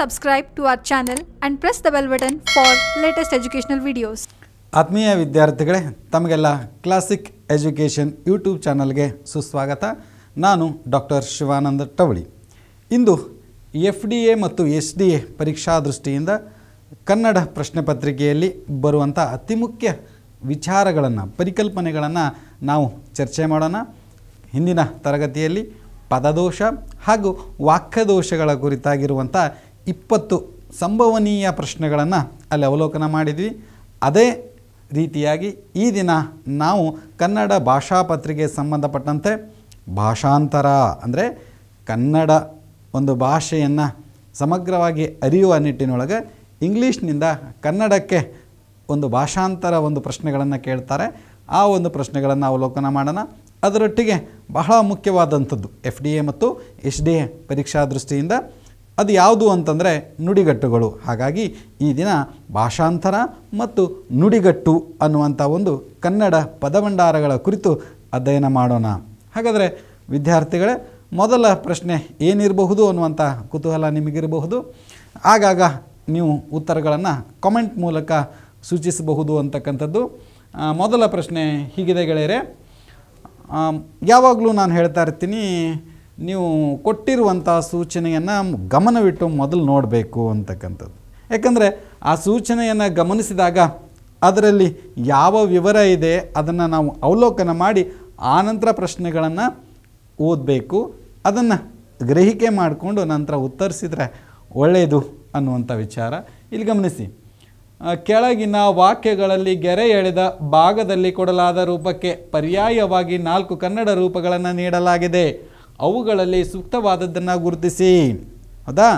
subscribe to our channel and press the bell button for latest educational videos. ಆತ್ಮೀಯ ವಿದ್ಯಾರ್ಥಿಗಳೇ ತಮಗೆಲ್ಲ classic education YouTube ಚಾನಲ್ಗೆ ಸುಸ್ವಾಗತ ನಾನು ಡಾಕ್ಟರ್ ಶಿವಾನಂದ ಟವಳಿ ಇಂದು ಎಫ್ ಡಿ ಎ ಮತ್ತು ಎಸ್ ಡಿ ಎ ಪರೀಕ್ಷಾ ದೃಷ್ಟಿಯಿಂದ ಕನ್ನಡ ಪ್ರಶ್ನೆ ಪತ್ರಿಕೆಯಲ್ಲಿ ಬರುವಂಥ ಅತಿ ಮುಖ್ಯ ವಿಚಾರಗಳನ್ನು ಪರಿಕಲ್ಪನೆಗಳನ್ನು ನಾವು ಚರ್ಚೆ ಮಾಡೋಣ ಹಿಂದಿನ ತರಗತಿಯಲ್ಲಿ ಪದದೋಷ ಹಾಗೂ ವಾಕ್ಯದೋಷಗಳ ಕುರಿತಾಗಿರುವಂಥ ಇಪ್ಪತ್ತು ಸಂಭವನೀಯ ಪ್ರಶ್ನೆಗಳನ್ನು ಅಲ್ಲಿ ಅವಲೋಕನ ಮಾಡಿದ್ವಿ ಅದೇ ರೀತಿಯಾಗಿ ಈ ದಿನ ನಾವು ಕನ್ನಡ ಭಾಷಾ ಸಂಬಂಧಪಟ್ಟಂತೆ ಭಾಷಾಂತರ ಅಂದರೆ ಕನ್ನಡ ಒಂದು ಭಾಷೆಯನ್ನು ಸಮಗ್ರವಾಗಿ ಅರಿಯುವ ನಿಟ್ಟಿನೊಳಗೆ ಇಂಗ್ಲೀಷ್ನಿಂದ ಕನ್ನಡಕ್ಕೆ ಒಂದು ಭಾಷಾಂತರ ಒಂದು ಪ್ರಶ್ನೆಗಳನ್ನು ಕೇಳ್ತಾರೆ ಆ ಒಂದು ಪ್ರಶ್ನೆಗಳನ್ನು ಅವಲೋಕನ ಮಾಡೋಣ ಅದರೊಟ್ಟಿಗೆ ಬಹಳ ಮುಖ್ಯವಾದಂಥದ್ದು ಎಫ್ ಡಿ ಎ ಮತ್ತು ಎಸ್ ಡಿ ಎ ಪರೀಕ್ಷಾ ದೃಷ್ಟಿಯಿಂದ ಅದು ಯಾವುದು ಅಂತಂದರೆ ನುಡಿಗಟ್ಟುಗಳು ಹಾಗಾಗಿ ಈ ದಿನ ಭಾಷಾಂತರ ಮತ್ತು ನುಡಿಗಟ್ಟು ಅನ್ನುವಂಥ ಒಂದು ಕನ್ನಡ ಪದಭಂಡಾರಗಳ ಕುರಿತು ಅಧ್ಯಯನ ಮಾಡೋಣ ಹಾಗಾದರೆ ವಿದ್ಯಾರ್ಥಿಗಳೇ ಮೊದಲ ಪ್ರಶ್ನೆ ಏನಿರಬಹುದು ಅನ್ನುವಂಥ ಕುತೂಹಲ ನಿಮಗಿರಬಹುದು ಆಗಾಗ ನೀವು ಉತ್ತರಗಳನ್ನು ಕಮೆಂಟ್ ಮೂಲಕ ಸೂಚಿಸಬಹುದು ಅಂತಕ್ಕಂಥದ್ದು ಮೊದಲ ಪ್ರಶ್ನೆ ಹೀಗಿದೆ ಗೆಳೆಯರೆ ಯಾವಾಗಲೂ ನಾನು ಹೇಳ್ತಾ ಇರ್ತೀನಿ ನೀವು ಕೊಟ್ಟಿರುವಂಥ ಸೂಚನೆಯನ್ನು ಗಮನವಿಟ್ಟು ಮೊದಲು ನೋಡಬೇಕು ಅಂತಕ್ಕಂಥದ್ದು ಯಾಕಂದರೆ ಆ ಸೂಚನೆಯನ್ನು ಗಮನಿಸಿದಾಗ ಅದರಲ್ಲಿ ಯಾವ ವಿವರ ಇದೆ ಅದನ್ನು ನಾವು ಅವಲೋಕನ ಮಾಡಿ ಆನಂತರ ಪ್ರಶ್ನೆಗಳನ್ನು ಓದಬೇಕು ಅದನ್ನು ಗ್ರಹಿಕೆ ಮಾಡಿಕೊಂಡು ನಂತರ ಉತ್ತರಿಸಿದರೆ ಒಳ್ಳೆಯದು ಅನ್ನುವಂಥ ವಿಚಾರ ಇಲ್ಲಿ ಗಮನಿಸಿ ಕೆಳಗಿನ ವಾಕ್ಯಗಳಲ್ಲಿ ಗೆರೆ ಎಳೆದ ಭಾಗದಲ್ಲಿ ಕೊಡಲಾದ ರೂಪಕ್ಕೆ ಪರ್ಯಾಯವಾಗಿ ನಾಲ್ಕು ಕನ್ನಡ ರೂಪಗಳನ್ನು ನೀಡಲಾಗಿದೆ ಅವುಗಳಲ್ಲಿ ಸೂಕ್ತವಾದದ್ದನ್ನು ಗುರುತಿಸಿ ಹೌದಾ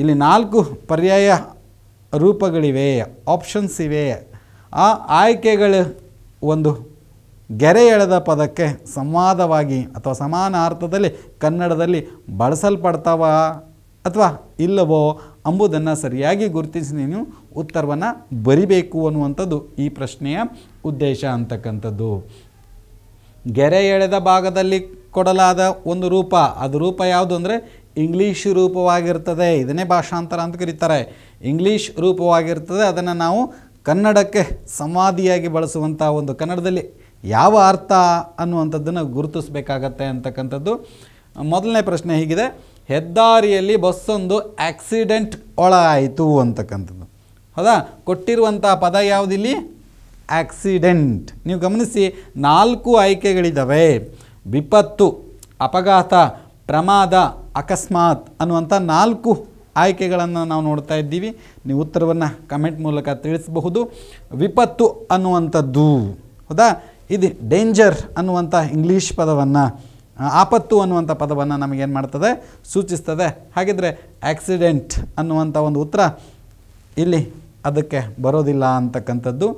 ಇಲ್ಲಿ ನಾಲ್ಕು ಪರ್ಯಾಯ ರೂಪಗಳಿವೆ ಆಪ್ಷನ್ಸ್ ಇವೆ ಆ ಆಯ್ಕೆಗಳು ಒಂದು ಗೆರೆ ಎಳೆದ ಪದಕ್ಕೆ ಸಂವಾದವಾಗಿ ಅಥವಾ ಸಮಾನ ಅರ್ಥದಲ್ಲಿ ಕನ್ನಡದಲ್ಲಿ ಬಳಸಲ್ಪಡ್ತಾವ ಅಥವಾ ಇಲ್ಲವೋ ಅಂಬುದನ್ನು ಸರಿಯಾಗಿ ಗುರುತಿಸಿ ನೀನು ಉತ್ತರವನ್ನು ಬರಿಬೇಕು ಅನ್ನುವಂಥದ್ದು ಈ ಪ್ರಶ್ನೆಯ ಉದ್ದೇಶ ಅಂತಕ್ಕಂಥದ್ದು ಗೆರೆ ಎಳೆದ ಭಾಗದಲ್ಲಿ ಕೊಡಲಾದ ಒಂದು ರೂಪ ಅದು ರೂಪ ಯಾವುದು ಅಂದರೆ ಇಂಗ್ಲೀಷ್ ರೂಪವಾಗಿರ್ತದೆ ಇದನ್ನೇ ಭಾಷಾಂತರ ಅಂತ ಕರೀತಾರೆ ಇಂಗ್ಲೀಷ್ ರೂಪವಾಗಿರ್ತದೆ ಅದನ್ನು ನಾವು ಕನ್ನಡಕ್ಕೆ ಸಮಾಧಿಯಾಗಿ ಬಳಸುವಂಥ ಒಂದು ಕನ್ನಡದಲ್ಲಿ ಯಾವ ಅರ್ಥ ಅನ್ನುವಂಥದ್ದನ್ನು ಗುರುತಿಸಬೇಕಾಗತ್ತೆ ಅಂತಕ್ಕಂಥದ್ದು ಮೊದಲನೇ ಪ್ರಶ್ನೆ ಹೀಗಿದೆ ಹೆದ್ದಾರಿಯಲ್ಲಿ ಬಸ್ಸೊಂದು ಆಕ್ಸಿಡೆಂಟ್ ಆಯಿತು ಅಂತಕ್ಕಂಥದ್ದು ಹೌದಾ ಕೊಟ್ಟಿರುವಂಥ ಪದ ಯಾವುದಿಲ್ಲಿ ಆಕ್ಸಿಡೆಂಟ್ ನೀವು ಗಮನಿಸಿ ನಾಲ್ಕು ಆಯ್ಕೆಗಳಿದ್ದಾವೆ ವಿಪತ್ತು ಅಪಘಾತ ಪ್ರಮಾದ ಅಕಸ್ಮಾತ್ ಅನ್ನುವಂಥ ನಾಲ್ಕು ಆಯ್ಕೆಗಳನ್ನು ನಾವು ನೋಡ್ತಾ ಇದ್ದೀವಿ ನೀವು ಉತ್ತರವನ್ನು ಕಮೆಂಟ್ ಮೂಲಕ ತಿಳಿಸಬಹುದು ವಿಪತ್ತು ಅನ್ನುವಂಥದ್ದು ಹೌದಾ ಇದು ಡೇಂಜರ್ ಅನ್ನುವಂಥ ಇಂಗ್ಲೀಷ್ ಪದವನ್ನು ಆಪತ್ತು ಅನ್ನುವಂಥ ಪದವನ್ನು ನಮಗೇನು ಮಾಡ್ತದೆ ಸೂಚಿಸ್ತದೆ ಹಾಗಿದ್ರೆ ಆಕ್ಸಿಡೆಂಟ್ ಅನ್ನುವಂಥ ಒಂದು ಉತ್ತರ ಇಲ್ಲಿ ಅದಕ್ಕೆ ಬರೋದಿಲ್ಲ ಅಂತಕ್ಕಂಥದ್ದು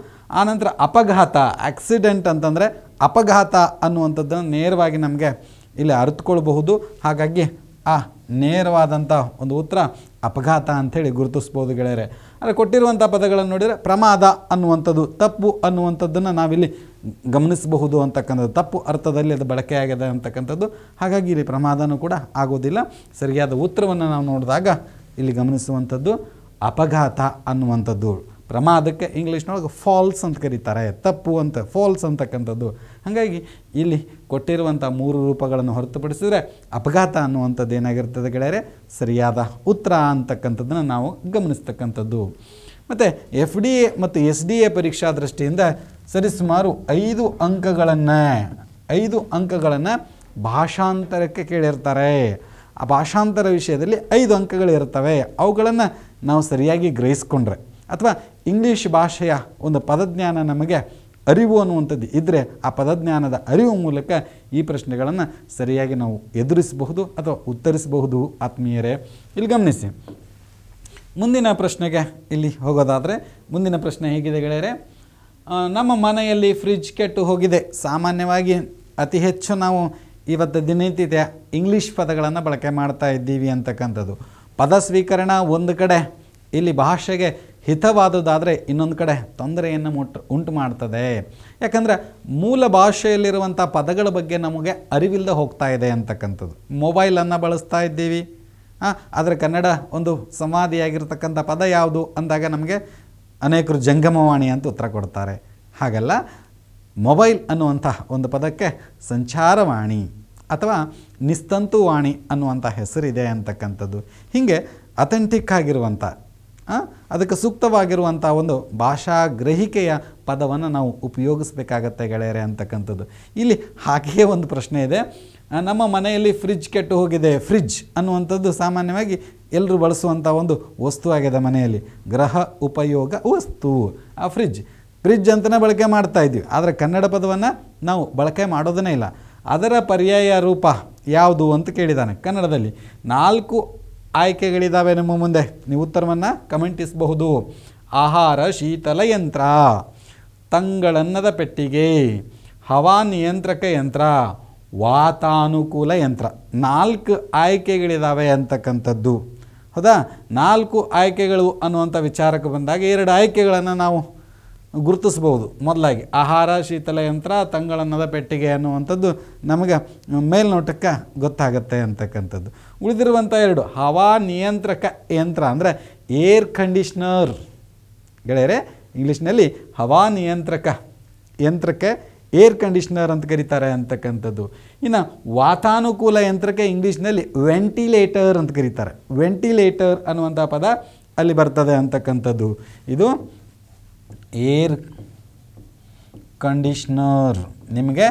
ಆನಂತರ ಅಪಘಾತ ಆಕ್ಸಿಡೆಂಟ್ ಅಂತಂದರೆ ಅಪಘಾತ ಅನ್ನುವಂಥದ್ದನ್ನು ನೇರವಾಗಿ ನಮಗೆ ಇಲ್ಲಿ ಅರಿತುಕೊಳ್ಬಹುದು ಹಾಗಾಗಿ ಆ ನೇರವಾದಂಥ ಒಂದು ಉತ್ತರ ಅಪಘಾತ ಅಂಥೇಳಿ ಗುರುತಿಸ್ಬೋದು ಗೆಳೆಯರೆ ಅಂದರೆ ಕೊಟ್ಟಿರುವಂಥ ಪದಗಳನ್ನು ನೋಡಿದರೆ ಪ್ರಮಾದ ಅನ್ನುವಂಥದ್ದು ತಪ್ಪು ಅನ್ನುವಂಥದ್ದನ್ನು ನಾವಿಲ್ಲಿ ಗಮನಿಸಬಹುದು ಅಂತಕ್ಕಂಥದ್ದು ತಪ್ಪು ಅರ್ಥದಲ್ಲಿ ಅದು ಬಳಕೆಯಾಗಿದೆ ಅಂತಕ್ಕಂಥದ್ದು ಹಾಗಾಗಿ ಇಲ್ಲಿ ಪ್ರಮಾದನೂ ಕೂಡ ಆಗೋದಿಲ್ಲ ಸರಿಯಾದ ಉತ್ತರವನ್ನು ನಾವು ನೋಡಿದಾಗ ಇಲ್ಲಿ ಗಮನಿಸುವಂಥದ್ದು ಅಪಘಾತ ಅನ್ನುವಂಥದ್ದು ಪ್ರಮಾದಕ್ಕೆ ಇಂಗ್ಲೀಷ್ನೊಳಗೆ ಫಾಲ್ಸ್ ಅಂತ ಕರೀತಾರೆ ತಪ್ಪು ಅಂತ ಫಾಲ್ಸ್ ಅಂತಕ್ಕಂಥದ್ದು ಹಾಗಾಗಿ ಇಲ್ಲಿ ಕೊಟ್ಟಿರುವಂಥ ಮೂರು ರೂಪಗಳನ್ನು ಹೊರತುಪಡಿಸಿದರೆ ಅಪಘಾತ ಅನ್ನುವಂಥದ್ದು ಏನಾಗಿರ್ತದೆ ಗೆಳೆಯರೆ ಸರಿಯಾದ ಉತ್ತರ ಅಂತಕ್ಕಂಥದ್ದನ್ನು ನಾವು ಗಮನಿಸ್ತಕ್ಕಂಥದ್ದು ಮತ್ತು ಎಫ್ ಡಿ ಎ ಮತ್ತು ಎಸ್ ಡಿ ಎ ಪರೀಕ್ಷಾ ದೃಷ್ಟಿಯಿಂದ ಸರಿಸುಮಾರು ಐದು ಅಂಕಗಳನ್ನು ಐದು ಅಂಕಗಳನ್ನು ಭಾಷಾಂತರಕ್ಕೆ ಕೇಳಿರ್ತಾರೆ ಆ ಭಾಷಾಂತರ ವಿಷಯದಲ್ಲಿ ಐದು ಅಂಕಗಳಿರ್ತವೆ ಅವುಗಳನ್ನು ನಾವು ಸರಿಯಾಗಿ ಗ್ರಹಿಸ್ಕೊಂಡ್ರೆ ಅಥವಾ ಇಂಗ್ಲೀಷ್ ಭಾಷೆಯ ಒಂದು ಪದಜ್ಞಾನ ನಮಗೆ ಅರಿವು ಅನ್ನುವಂಥದ್ದು ಇದ್ದರೆ ಆ ಪದಜ್ಞಾನದ ಅರಿವು ಮೂಲಕ ಈ ಪ್ರಶ್ನೆಗಳನ್ನು ಸರಿಯಾಗಿ ನಾವು ಎದುರಿಸಬಹುದು ಅಥವಾ ಉತ್ತರಿಸಬಹುದು ಆತ್ಮೀಯರೇ ಇಲ್ಲಿ ಗಮನಿಸಿ ಮುಂದಿನ ಪ್ರಶ್ನೆಗೆ ಇಲ್ಲಿ ಹೋಗೋದಾದರೆ ಮುಂದಿನ ಪ್ರಶ್ನೆ ಹೇಗಿದೆ ಗೆಳೆಯರೆ ನಮ್ಮ ಮನೆಯಲ್ಲಿ ಫ್ರಿಜ್ ಕೆಟ್ಟು ಹೋಗಿದೆ ಸಾಮಾನ್ಯವಾಗಿ ಅತಿ ಹೆಚ್ಚು ನಾವು ಇವತ್ತು ದಿನನಿತ್ಯ ಇಂಗ್ಲೀಷ್ ಪದಗಳನ್ನು ಬಳಕೆ ಮಾಡ್ತಾ ಇದ್ದೀವಿ ಅಂತಕ್ಕಂಥದ್ದು ಪದ ಸ್ವೀಕರಣ ಒಂದು ಕಡೆ ಇಲ್ಲಿ ಭಾಷೆಗೆ ಹಿತವಾದುದಾದರೆ ಇನ್ನೊಂದು ಕಡೆ ತೊಂದರೆಯನ್ನು ಮುಟ್ಟು ಉಂಟು ಮಾಡ್ತದೆ ಯಾಕಂದರೆ ಮೂಲ ಭಾಷೆಯಲ್ಲಿರುವಂಥ ಪದಗಳ ಬಗ್ಗೆ ನಮಗೆ ಅರಿವಿಲ್ಲದೆ ಹೋಗ್ತಾ ಇದೆ ಅಂತಕ್ಕಂಥದ್ದು ಮೊಬೈಲನ್ನು ಬಳಸ್ತಾ ಇದ್ದೀವಿ ಆದರೆ ಕನ್ನಡ ಒಂದು ಸಮಾಧಿಯಾಗಿರ್ತಕ್ಕಂಥ ಪದ ಯಾವುದು ಅಂದಾಗ ನಮಗೆ ಅನೇಕರು ಜಂಗಮವಾಣಿ ಅಂತ ಉತ್ತರ ಕೊಡ್ತಾರೆ ಹಾಗಲ್ಲ ಮೊಬೈಲ್ ಅನ್ನುವಂಥ ಒಂದು ಪದಕ್ಕೆ ಸಂಚಾರವಾಣಿ ಅಥವಾ ನಿಸ್ತಂತುವಾಣಿ ಅನ್ನುವಂಥ ಹೆಸರಿದೆ ಅಂತಕ್ಕಂಥದ್ದು ಹೀಗೆ ಅಥೆಂಟಿಕ್ ಆಗಿರುವಂಥ ಅದಕ್ಕೆ ಸೂಕ್ತವಾಗಿರುವಂಥ ಒಂದು ಭಾಷಾ ಗ್ರಹಿಕೆಯ ಪದವನ್ನು ನಾವು ಉಪಯೋಗಿಸ್ಬೇಕಾಗತ್ತೆ ಗೆಳೆಯರೆ ಅಂತಕ್ಕಂಥದ್ದು ಇಲ್ಲಿ ಹಾಗೆಯೇ ಒಂದು ಪ್ರಶ್ನೆ ಇದೆ ನಮ್ಮ ಮನೆಯಲ್ಲಿ ಫ್ರಿಜ್ ಕೆಟ್ಟು ಹೋಗಿದೆ ಫ್ರಿಜ್ ಅನ್ನುವಂಥದ್ದು ಸಾಮಾನ್ಯವಾಗಿ ಎಲ್ಲರೂ ಬಳಸುವಂಥ ಒಂದು ವಸ್ತು ಆಗಿದೆ ಮನೆಯಲ್ಲಿ ಗ್ರಹ ಉಪಯೋಗ ವಸ್ತು ಆ ಫ್ರಿಜ್ ಫ್ರಿಜ್ ಅಂತಲೇ ಬಳಕೆ ಮಾಡ್ತಾ ಇದ್ದೀವಿ ಆದರೆ ಕನ್ನಡ ಪದವನ್ನು ನಾವು ಬಳಕೆ ಮಾಡೋದನ್ನೇ ಇಲ್ಲ ಅದರ ಪರ್ಯಾಯ ರೂಪ ಯಾವುದು ಅಂತ ಕೇಳಿದ್ದಾನೆ ಕನ್ನಡದಲ್ಲಿ ನಾಲ್ಕು ಆಯ್ಕೆಗಳಿದ್ದಾವೆ ನಿಮ್ಮ ಮುಂದೆ ನೀವು ಉತ್ತರವನ್ನು ಕಮೆಂಟಿಸಬಹುದು ಆಹಾರ ಶೀತಲ ಯಂತ್ರ ತಂಗಳನ್ನದ ಪೆಟ್ಟಿಗೆ ಹವಾನಿಯಂತ್ರಕ ಯಂತ್ರ ವಾತಾನುಕೂಲ ಯಂತ್ರ ನಾಲ್ಕು ಆಯ್ಕೆಗಳಿದ್ದಾವೆ ಅಂತಕ್ಕಂಥದ್ದು ಹೌದಾ ನಾಲ್ಕು ಆಯ್ಕೆಗಳು ಅನ್ನುವಂಥ ವಿಚಾರಕ್ಕೆ ಬಂದಾಗ ಎರಡು ಆಯ್ಕೆಗಳನ್ನು ನಾವು ಗುರುತಿಸ್ಬೋದು ಮೊದಲಾಗಿ ಆಹಾರ ಶೀತಲ ಯಂತ್ರ ತಂಗಳನ್ನದ ಪೆಟ್ಟಿಗೆ ಅನ್ನುವಂಥದ್ದು ನಮಗೆ ಮೇಲ್ನೋಟಕ್ಕೆ ಗೊತ್ತಾಗುತ್ತೆ ಅಂತಕ್ಕಂಥದ್ದು ಉಳಿದಿರುವಂಥ ಎರಡು ಹವಾ ನಿಯಂತ್ರಕ ಯಂತ್ರ ಅಂದರೆ ಏರ್ ಕಂಡೀಷ್ನರ್ ಗೆಳೆಯರೆ ಇಂಗ್ಲೀಷ್ನಲ್ಲಿ ಹವಾ ನಿಯಂತ್ರಕ ಯಂತ್ರಕ್ಕೆ ಏರ್ ಕಂಡೀಷ್ನರ್ ಅಂತ ಕರೀತಾರೆ ಅಂತಕ್ಕಂಥದ್ದು ಇನ್ನು ವಾತಾನುಕೂಲ ಯಂತ್ರಕ್ಕೆ ಇಂಗ್ಲೀಷ್ನಲ್ಲಿ ವೆಂಟಿಲೇಟರ್ ಅಂತ ಕರೀತಾರೆ ವೆಂಟಿಲೇಟರ್ ಅನ್ನುವಂಥ ಪದ ಅಲ್ಲಿ ಬರ್ತದೆ ಅಂತಕ್ಕಂಥದ್ದು ಇದು ಏರ್ ಕಂಡೀಷ್ನರ್ ನಿಮಗೆ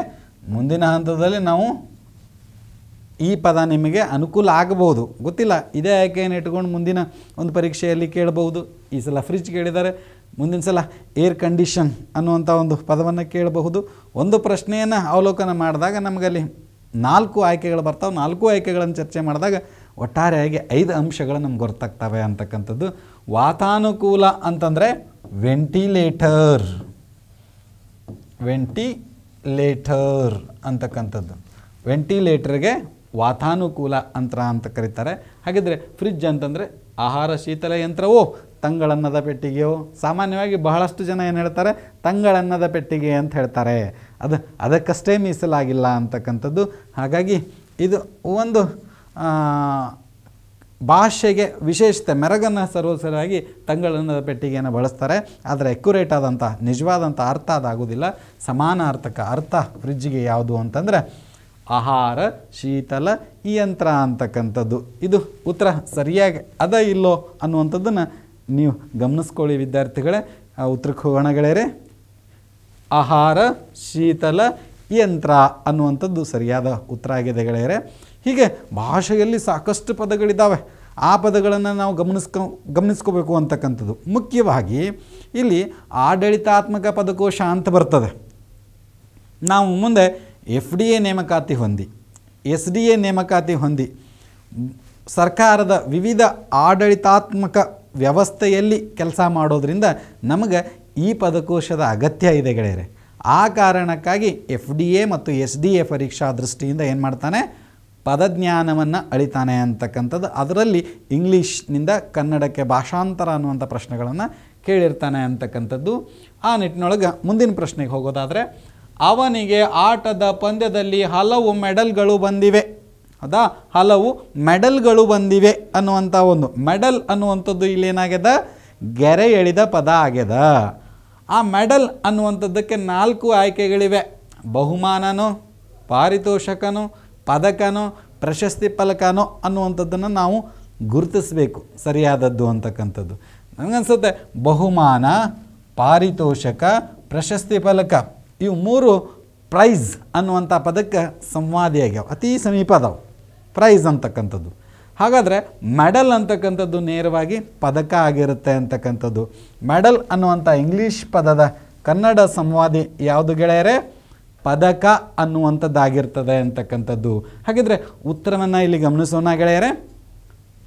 ಮುಂದಿನ ಹಂತದಲ್ಲಿ ನಾವು ಈ ಪದ ನಿಮಗೆ ಅನುಕೂಲ ಆಗಬಹುದು ಗೊತ್ತಿಲ್ಲ ಇದೇ ಆಯ್ಕೆಯನ್ನು ಇಟ್ಕೊಂಡು ಮುಂದಿನ ಒಂದು ಪರೀಕ್ಷೆಯಲ್ಲಿ ಕೇಳಬಹುದು ಈ ಸಲ ಫ್ರಿಜ್ ಕೇಳಿದ್ದಾರೆ ಮುಂದಿನ ಸಲ ಏರ್ ಕಂಡೀಷನ್ ಅನ್ನುವಂಥ ಒಂದು ಪದವನ್ನು ಕೇಳಬಹುದು ಒಂದು ಪ್ರಶ್ನೆಯನ್ನು ಅವಲೋಕನ ಮಾಡಿದಾಗ ನಮಗಲ್ಲಿ ನಾಲ್ಕು ಆಯ್ಕೆಗಳು ಬರ್ತಾವೆ ನಾಲ್ಕು ಆಯ್ಕೆಗಳನ್ನು ಚರ್ಚೆ ಮಾಡಿದಾಗ ಒಟ್ಟಾರೆಯಾಗಿ ಐದು ಅಂಶಗಳು ನಮ್ಗೆ ಗೊತ್ತಾಗ್ತವೆ ಅಂತಕ್ಕಂಥದ್ದು ವಾತಾನುಕೂಲ ಅಂತಂದರೆ ವೆಂಟಿಲೇಟರ್ ವೆಂಟಿಲೇಟರ್ ಅಂತಕ್ಕಂಥದ್ದು ವೆಂಟಿಲೇಟರ್ಗೆ ವಾತಾನುಕೂಲ ಯಂತ್ರ ಅಂತ ಕರೀತಾರೆ ಹಾಗಿದ್ರೆ ಫ್ರಿಜ್ ಅಂತಂದರೆ ಆಹಾರ ಶೀತಲ ಯಂತ್ರವೋ ತಂಗಳನ್ನದ ಪೆಟ್ಟಿಗೆಯೋ ಸಾಮಾನ್ಯವಾಗಿ ಬಹಳಷ್ಟು ಜನ ಏನು ಹೇಳ್ತಾರೆ ತಂಗಳನ್ನದ ಪೆಟ್ಟಿಗೆ ಅಂತ ಹೇಳ್ತಾರೆ ಅದು ಅದಕ್ಕಷ್ಟೇ ಮೀಸಲಾಗಿಲ್ಲ ಅಂತಕ್ಕಂಥದ್ದು ಹಾಗಾಗಿ ಇದು ಒಂದು ಭಾಷೆಗೆ ವಿಶೇಷತೆ ಮೆರಗನ್ನು ಸರ್ವಸರಾಗಿ ತಂಗಳನ್ನದ ಪೆಟ್ಟಿಗೆಯನ್ನು ಬಳಸ್ತಾರೆ ಆದರೆ ಎಕ್ಯುರೇಟ್ ಆದಂಥ ನಿಜವಾದಂಥ ಅರ್ಥ ಅದಾಗೋದಿಲ್ಲ ಸಮಾನಾರ್ಥಕ ಅರ್ಥ ಫ್ರಿಜ್ಜಿಗೆ ಯಾವುದು ಅಂತಂದರೆ ಆಹಾರ ಶೀತಲ ಯಂತ್ರ ಅಂತಕ್ಕಂಥದ್ದು ಇದು ಉತ್ತರ ಸರಿಯಾಗಿ ಅದ ಇಲ್ಲೋ ಅನ್ನುವಂಥದ್ದನ್ನು ನೀವು ಗಮನಿಸ್ಕೊಳ್ಳಿ ವಿದ್ಯಾರ್ಥಿಗಳೇ ಉತ್ತರಕ್ಕೆ ಹೋಗೋಣಗಳೇ ಆಹಾರ ಶೀತಲ ಯಂತ್ರ ಅನ್ನುವಂಥದ್ದು ಸರಿಯಾದ ಉತ್ತರ ಆಗಿದೆ ಹೀಗೆ ಭಾಷೆಯಲ್ಲಿ ಸಾಕಷ್ಟು ಪದಗಳಿದ್ದಾವೆ ಆ ಪದಗಳನ್ನು ನಾವು ಗಮನಿಸ್ಕೊ ಗಮನಿಸ್ಕೋಬೇಕು ಅಂತಕ್ಕಂಥದ್ದು ಮುಖ್ಯವಾಗಿ ಇಲ್ಲಿ ಆಡಳಿತಾತ್ಮಕ ಪದಕೋಶ ಅಂತ ಬರ್ತದೆ ನಾವು ಮುಂದೆ ಎಫ್ ಡಿ ಎ ನೇಮಕಾತಿ ಹೊಂದಿ ಎಸ್ ಡಿ ಎ ನೇಮಕಾತಿ ಹೊಂದಿ ಸರ್ಕಾರದ ವಿವಿಧ ಆಡಳಿತಾತ್ಮಕ ವ್ಯವಸ್ಥೆಯಲ್ಲಿ ಕೆಲಸ ಮಾಡೋದರಿಂದ ನಮಗೆ ಈ ಪದಕೋಶದ ಅಗತ್ಯ ಇದೆ ಗೆಳೆಯರೆ ಆ ಕಾರಣಕ್ಕಾಗಿ ಎಫ್ ಡಿ ಎ ಮತ್ತು ಎಸ್ ಡಿ ಎ ಪರೀಕ್ಷಾ ದೃಷ್ಟಿಯಿಂದ ಏನು ಮಾಡ್ತಾನೆ ಪದಜ್ಞಾನವನ್ನು ಅಳಿತಾನೆ ಅಂತಕ್ಕಂಥದ್ದು ಅದರಲ್ಲಿ ಇಂಗ್ಲೀಷ್ನಿಂದ ಕನ್ನಡಕ್ಕೆ ಭಾಷಾಂತರ ಅನ್ನುವಂಥ ಪ್ರಶ್ನೆಗಳನ್ನು ಕೇಳಿರ್ತಾನೆ ಅಂತಕ್ಕಂಥದ್ದು ಆ ನಿಟ್ಟಿನೊಳಗೆ ಮುಂದಿನ ಪ್ರಶ್ನೆಗೆ ಹೋಗೋದಾದರೆ ಅವನಿಗೆ ಆಟದ ಪಂದ್ಯದಲ್ಲಿ ಹಲವು ಮೆಡಲ್ಗಳು ಬಂದಿವೆ ಹೌದಾ ಹಲವು ಮೆಡಲ್ಗಳು ಬಂದಿವೆ ಅನ್ನುವಂಥ ಒಂದು ಮೆಡಲ್ ಅನ್ನುವಂಥದ್ದು ಇಲ್ಲೇನಾಗ್ಯದ ಗೆರೆ ಎಳಿದ ಪದ ಆಗ್ಯದ ಆ ಮೆಡಲ್ ಅನ್ನುವಂಥದ್ದಕ್ಕೆ ನಾಲ್ಕು ಆಯ್ಕೆಗಳಿವೆ ಬಹುಮಾನನೋ ಪಾರಿತೋಷಕನೋ ಪದಕನೋ ಪ್ರಶಸ್ತಿ ಫಲಕನೋ ಅನ್ನುವಂಥದ್ದನ್ನು ನಾವು ಗುರುತಿಸಬೇಕು ಸರಿಯಾದದ್ದು ಅಂತಕ್ಕಂಥದ್ದು ನನಗನ್ಸುತ್ತೆ ಬಹುಮಾನ ಪಾರಿತೋಷಕ ಪ್ರಶಸ್ತಿ ಫಲಕ ಇವು ಮೂರು ಪ್ರೈಸ್ ಅನ್ನುವಂಥ ಪದಕ್ಕೆ ಆಗ್ಯಾವ ಅತೀ ಸಮೀಪ ಅದಾವೆ ಪ್ರೈಸ್ ಅಂತಕ್ಕಂಥದ್ದು ಹಾಗಾದರೆ ಮೆಡಲ್ ಅಂತಕ್ಕಂಥದ್ದು ನೇರವಾಗಿ ಪದಕ ಆಗಿರುತ್ತೆ ಅಂತಕ್ಕಂಥದ್ದು ಮೆಡಲ್ ಅನ್ನುವಂಥ ಇಂಗ್ಲೀಷ್ ಪದದ ಕನ್ನಡ ಸಂವಾದಿ ಯಾವುದು ಗೆಳೆಯರೆ ಪದಕ ಅನ್ನುವಂಥದ್ದಾಗಿರ್ತದೆ ಅಂತಕ್ಕಂಥದ್ದು ಹಾಗಿದ್ರೆ ಉತ್ತರವನ್ನು ಇಲ್ಲಿ ಗಮನಿಸೋಣ ಗೆಳೆಯರೆ